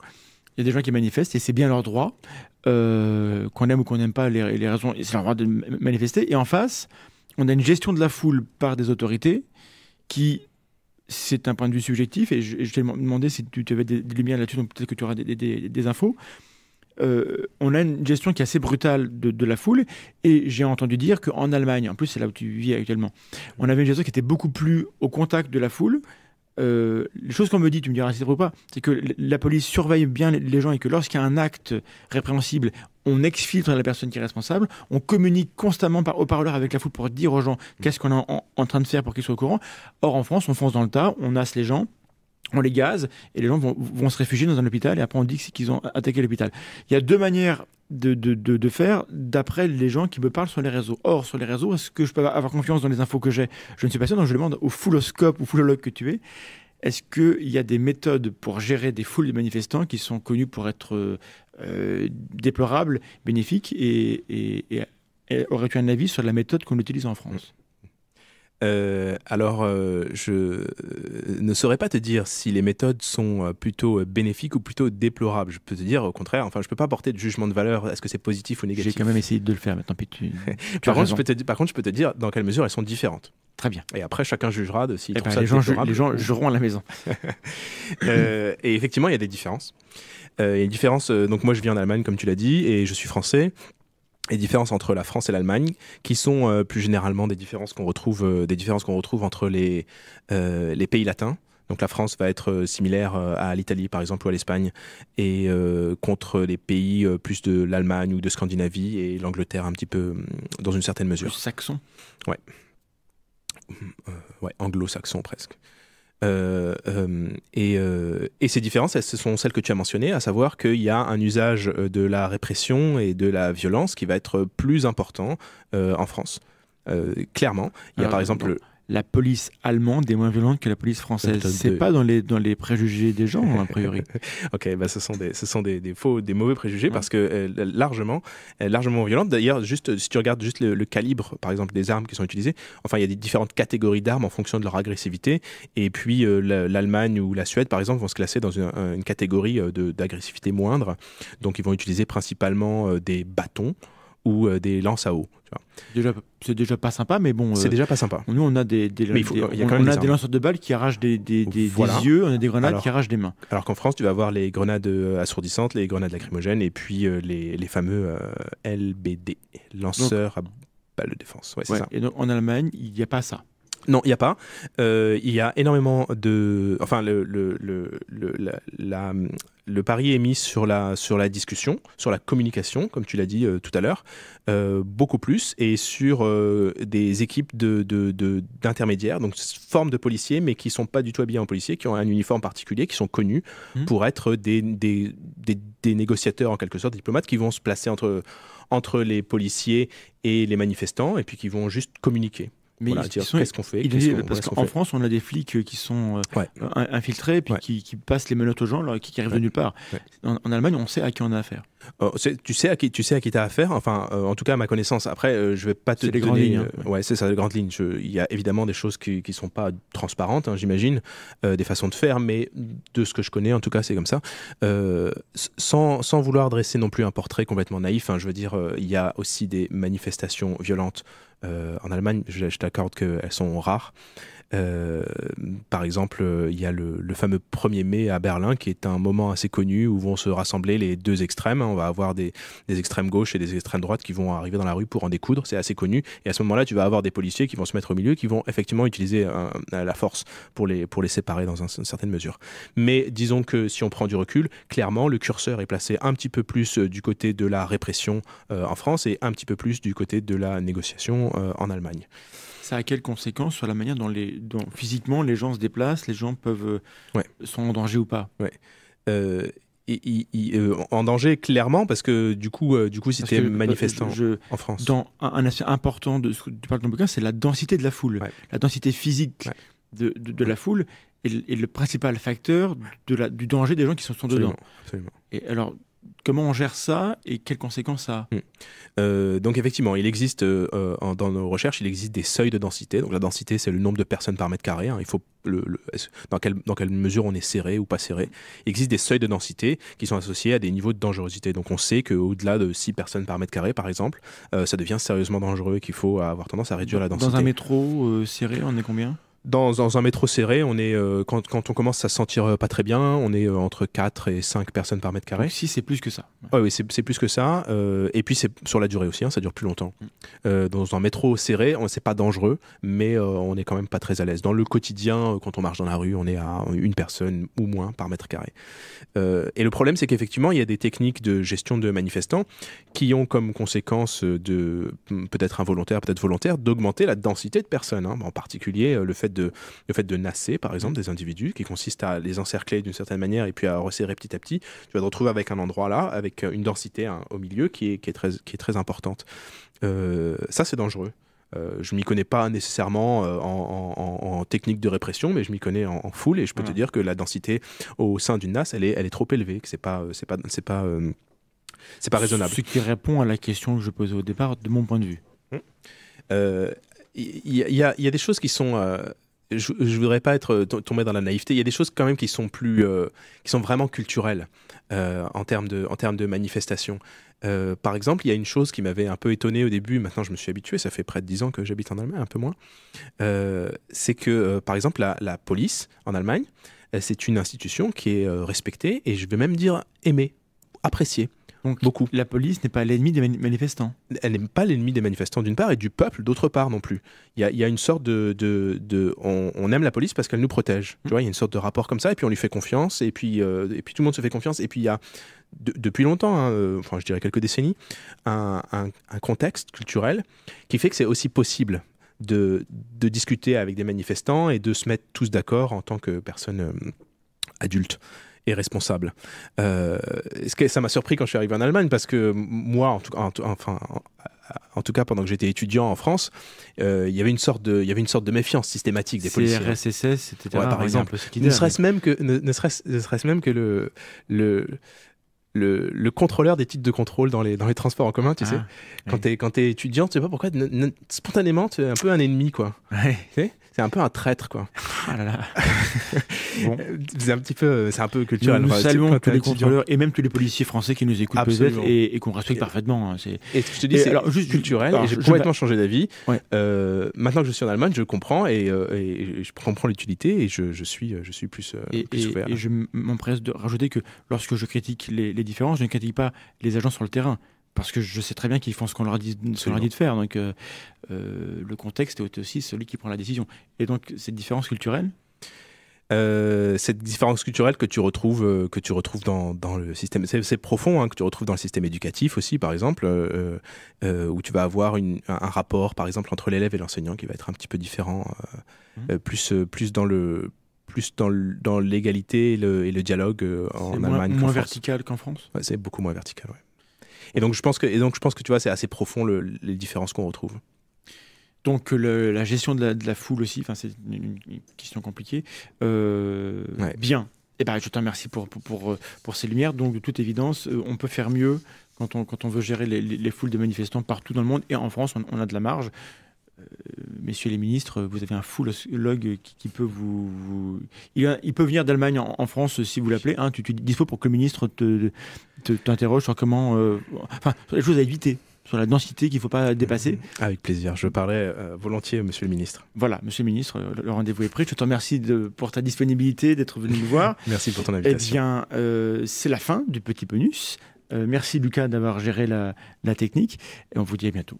Il y a des gens qui manifestent et c'est bien leur droit, qu'on aime ou qu'on n'aime pas les, les raisons, c'est leur droit de manifester. Et en face, on a une gestion de la foule par des autorités qui, c'est un point de vue subjectif, et je, t'ai demandé si tu, avais des, lumières là-dessus, donc peut-être que tu auras des, infos. Euh, on a une gestion qui est assez brutale de, de la foule, et j'ai entendu dire qu'en Allemagne, en plus c'est là où tu vis actuellement, on avait une gestion qui était beaucoup plus au contact de la foule, euh, les choses qu'on me dit, tu me diras si c'est ou pas, c'est que la police surveille bien les gens et que lorsqu'il y a un acte répréhensible, on exfiltre la personne qui est responsable, on communique constamment par haut-parleur avec la foule pour dire aux gens qu'est-ce qu'on est en, train de faire pour qu'ils soient au courant. Or, en France, on fonce dans le tas, on asse les gens, on les gaze et les gens vont, vont, se réfugier dans un hôpital et après on dit qu'ils ont attaqué l'hôpital. Il y a deux manières de, faire d'après les gens qui me parlent sur les réseaux. Or, sur les réseaux, est-ce que je peux avoir confiance dans les infos que j'ai Je ne suis pas sûr, donc je demande au Fulloscope ou Fullologue que tu es. Est-ce qu'il y a des méthodes pour gérer des foules de manifestants qui sont connues pour être euh, déplorables, bénéfiques et, et, et aurais-tu un avis sur la méthode qu'on utilise en France euh, alors, euh, je euh, ne saurais pas te dire si les méthodes sont plutôt bénéfiques ou plutôt déplorables. Je peux te dire au contraire. Enfin, je peux pas porter de jugement de valeur. Est-ce que c'est positif ou négatif J'ai quand même essayé de le faire. Maintenant, par, contre, je peux te, par contre, je peux te dire dans quelle mesure elles sont différentes. Très bien. Et après, chacun jugera de si eh ben, les gens, les gens jugeront à la maison. et effectivement, il y a des différences. il y a une différence. donc, moi, je vis en Allemagne, comme tu l'as dit, et je suis français les différences entre la France et l'Allemagne, qui sont euh, plus généralement des différences qu'on retrouve, euh, des différences qu'on retrouve entre les, euh, les pays latins. Donc la France va être similaire à l'Italie par exemple ou à l'Espagne et contre les pays plus de l'Allemagne ou de Scandinavie et l'Angleterre un petit peu mm, dans une certaine mesure. Plus saxon. Ouais. Mm, ouais, anglo-saxon presque. Euh, euh, euh, et, ces différences, elles, ce sont celles que tu as mentionnées, à savoir qu'il y a un usage de la répression et de la violence qui va être plus important en France. clairement, il y a ah, par exemple... le la police allemande est moins violente que la police française. C'est pas dans les, préjugés des gens, a priori. ok, bah ce sont des, ce des, faux, des mauvais préjugés parce que euh, largement, violentes. Euh, largement violente. D'ailleurs, juste si tu regardes juste le, calibre, par exemple, des armes qui sont utilisées, enfin, il y a des différentes catégories d'armes en fonction de leur agressivité. Et puis, euh, l'Allemagne ou la Suède, par exemple, vont se classer dans une catégorie d'agressivité moindre. Donc, ils vont utiliser principalement des bâtons ou euh, des lances à eau. C'est déjà pas sympa, mais bon. C'est euh, déjà pas sympa. Nous, on a des, lanceurs de balles qui arrachent des, yeux, on a des grenades qui arrachent des mains. Alors qu'en France, tu vas avoir les grenades euh, assourdissantes, les grenades lacrymogènes et puis les, fameux LBD, lanceurs à balles de défense. Ouais, ça. Et donc, en Allemagne, il n'y a pas ça. Non, il n'y a pas. Il y a énormément de. Enfin, le, le, la, la, le pari est mis sur la, sur la discussion, sur la communication, comme tu l'as dit euh, tout à l'heure, euh, beaucoup plus, et sur euh, des équipes d'intermédiaires, de, donc forme de policiers, mais qui ne sont pas du tout habillés en policiers, qui ont un uniforme particulier, qui sont connus mmh. pour être des, des, négociateurs, en quelque sorte, des diplomates, qui vont se placer entre, entre les policiers et les manifestants, et puis qui vont juste communiquer mais qu'est-ce qu'on fait Parce qu'en France, on a des flics euh, qui sont euh, infiltrés, puis qui, passent les menottes aux gens, qui, arrivent de nulle part. en, Allemagne, on sait à qui on a affaire. Euh, tu sais à qui tu sais à qui t'as affaire. Enfin, euh, en tout cas, à ma connaissance. Après, euh, je vais pas te les grandes lignes. Hein. ouais, c'est ça, les grandes lignes. Il y a évidemment des choses qui, qui sont pas transparentes, hein, j'imagine, des façons de faire, mais de ce que je connais, en tout cas, c'est comme ça. Sans, sans, vouloir dresser non plus un portrait complètement naïf. Hein, je veux dire, il y a aussi des manifestations violentes en Allemagne. Je, je t'accorde qu'elles sont rares. Euh, par exemple, il y a le, fameux 1er mai à Berlin, qui est un moment assez connu où vont se rassembler les deux extrêmes. Hein. On va avoir des, extrêmes gauche et des extrêmes droite qui vont arriver dans la rue pour en découdre. C'est assez connu. Et à ce moment-là, tu vas avoir des policiers qui vont se mettre au milieu, qui vont effectivement utiliser la force pour les, pour les séparer dans une certaine mesure. Mais disons que si on prend du recul, clairement, le curseur est placé un petit peu plus euh, du côté de la répression euh, en France et un petit peu plus du côté de la négociation en Allemagne ça a quelles conséquences sur la manière dont, les, dont physiquement les gens se déplacent, les gens peuvent euh, sont en danger ou pas ouais. Euh, euh, en danger clairement parce que du coup, c'était du coup c'était manifestant en France. Dans un, aspect important de ce que tu parles dans ton bouquin, c'est la densité de la foule, la densité physique de, de, la foule est, le principal facteur de la, du danger des gens qui sont, sont absolument, dedans. Absolument. Et alors comment on gère ça et quelles conséquences ça a hmm. euh, Donc effectivement, il existe euh, euh, dans nos recherches, il existe des seuils de densité. Donc la densité, c'est le nombre de personnes par mètre carré. Hein. Il faut dans, quelle, dans, quelle, mesure on est serré ou pas serré. Il existe des seuils de densité qui sont associés à des niveaux de dangerosité. Donc on sait qu'au-delà de 6 personnes par mètre carré, par exemple, ça devient sérieusement dangereux et qu'il faut avoir tendance à réduire la densité. Dans un métro serré, on est combien dans, dans, un métro serré, on est, euh, quand, quand, on commence à se sentir euh, pas très bien, on est euh, entre 4 et 5 personnes par mètre carré. si, c'est plus que ça. Ah oui, c'est plus que ça. et puis, c'est sur la durée aussi, hein, ça dure plus longtemps. Mm. dans un métro serré, c'est pas dangereux, mais on est quand même pas très à l'aise. Dans le quotidien, quand on marche dans la rue, on est à une personne ou moins par mètre carré. et le problème, c'est qu'effectivement, il y a des techniques de gestion de manifestants qui ont comme conséquence de peut-être involontaire, peut-être volontaire, d'augmenter la densité de personnes. Hein. En particulier, le fait de, le fait de nasser, par exemple, des individus, qui consiste à les encercler d'une certaine manière et puis à resserrer petit à petit, tu vas te retrouver avec un endroit là, avec euh, une densité hein, au milieu qui est, est, très, qui est très importante. Euh, ça, c'est dangereux. Euh, je m'y connais pas nécessairement euh, en, technique de répression, mais je m'y connais en, foule et je peux te mmh. dire que la densité au sein d'une nasse, elle est, elle est trop élevée, que c'est pas, c'est pas, pas, pas raisonnable. Ce qui répond à la question que je posais au départ, de mon point de vue. Mmh. Il y, a des choses qui sont je, ne voudrais pas être euh, tombé dans la naïveté. Il y a des choses quand même qui sont plus, euh, qui sont vraiment culturelles euh, en termes de, en termes de manifestation. par exemple, il y a une chose qui m'avait un peu étonné au début. Maintenant, je me suis habitué. Ça fait près de dix ans que j'habite en Allemagne, un peu moins. c'est que, par exemple, la, la, police en Allemagne, c'est une institution qui est respectée et je vais même dire aimée, appréciée. Donc, beaucoup. La police n'est pas l'ennemi des manifestants. Elle n'est pas l'ennemi des manifestants d'une part et du peuple d'autre part non plus. Il y, a, une sorte de, de, de on, aime la police parce qu'elle nous protège. Mm. il y a une sorte de rapport comme ça et puis on lui fait confiance et puis euh, et puis tout le monde se fait confiance et puis il y a depuis longtemps, hein, euh, enfin je dirais quelques décennies, un, un, contexte culturel qui fait que c'est aussi possible de, de, discuter avec des manifestants et de se mettre tous d'accord en tant que personnes euh, adultes et responsable. Euh, ce que, ça m'a surpris quand je suis arrivé en Allemagne parce que moi, en tout, enfin, en, tout cas pendant que j'étais étudiant en France, euh, il y avait une sorte de, il y avait une sorte de méfiance systématique des policiers. Hein. RSSS, c'était par exemple. Ne serait-ce même que, ne, serait-ce même que le, le le, contrôleur des titres de contrôle dans les, dans les transports en commun, tu sais. Ah, quand tu es étudiant, tu sais pas pourquoi, spontanément, tu es un peu un ennemi, quoi. Ouais. Tu sais c'est un peu un traître, quoi. Ah là là. C'est un petit peu, euh, c'est un peu culturel. Nous, saluons tous les contrôleurs et même tous les policiers français qui nous écoutent et, et qu'on respecte parfaitement. Hein, c'est... Et je te dis, c'est juste culturel. j'ai complètement changé d'avis. Euh, maintenant que je suis en Allemagne, je comprends et, euh, je comprends l'utilité et je, suis, je suis plus, et, ouvert. Et je m'empresse de rajouter que lorsque je critique les, les différences, je ne critique pas les agents sur le terrain parce que je sais très bien qu'ils font ce qu'on leur, dit, dit de faire. Donc, euh, euh, le contexte est aussi celui qui prend la décision. Et donc, cette différence culturelle euh, cette différence culturelle que tu retrouves, que tu retrouves dans, le système, c'est profond, hein, que tu retrouves dans le système éducatif aussi, par exemple, où tu vas avoir un, rapport, par exemple, entre l'élève et l'enseignant qui va être un petit peu différent, mmh. plus, plus dans le plus dans l'égalité et, le dialogue en Allemagne. Moins, moins vertical qu'en France C'est beaucoup moins vertical, oui. Et donc je pense que, et donc, je pense que tu vois, c'est assez profond les différences qu'on retrouve. Donc la gestion de la, foule aussi, c'est une, question compliquée. Euh, bien. Et eh ben, je te remercie pour, pour, pour, ces lumières. Donc de toute évidence, euh, on peut faire mieux quand on, quand on veut gérer les, foules de manifestants partout dans le monde. Et en France, on, on a de la marge. Euh, messieurs les ministres, vous avez un full log qui, peut vous, Il, peut venir d'Allemagne en, France si vous l'appelez. Hein, tu, tu dispo pour que le ministre te, t'interroge sur comment, euh, enfin, sur les choses à éviter sur la densité qu'il ne faut pas dépasser. Mmh. Avec plaisir, je parlais euh, volontiers, monsieur le ministre. Voilà, monsieur le ministre, le, rendez-vous est pris. Je te remercie de, pour ta disponibilité, d'être venu me voir. merci pour ton invitation. Eh bien, c'est la fin du petit bonus. merci Lucas d'avoir géré la, la technique et on vous dit à bientôt.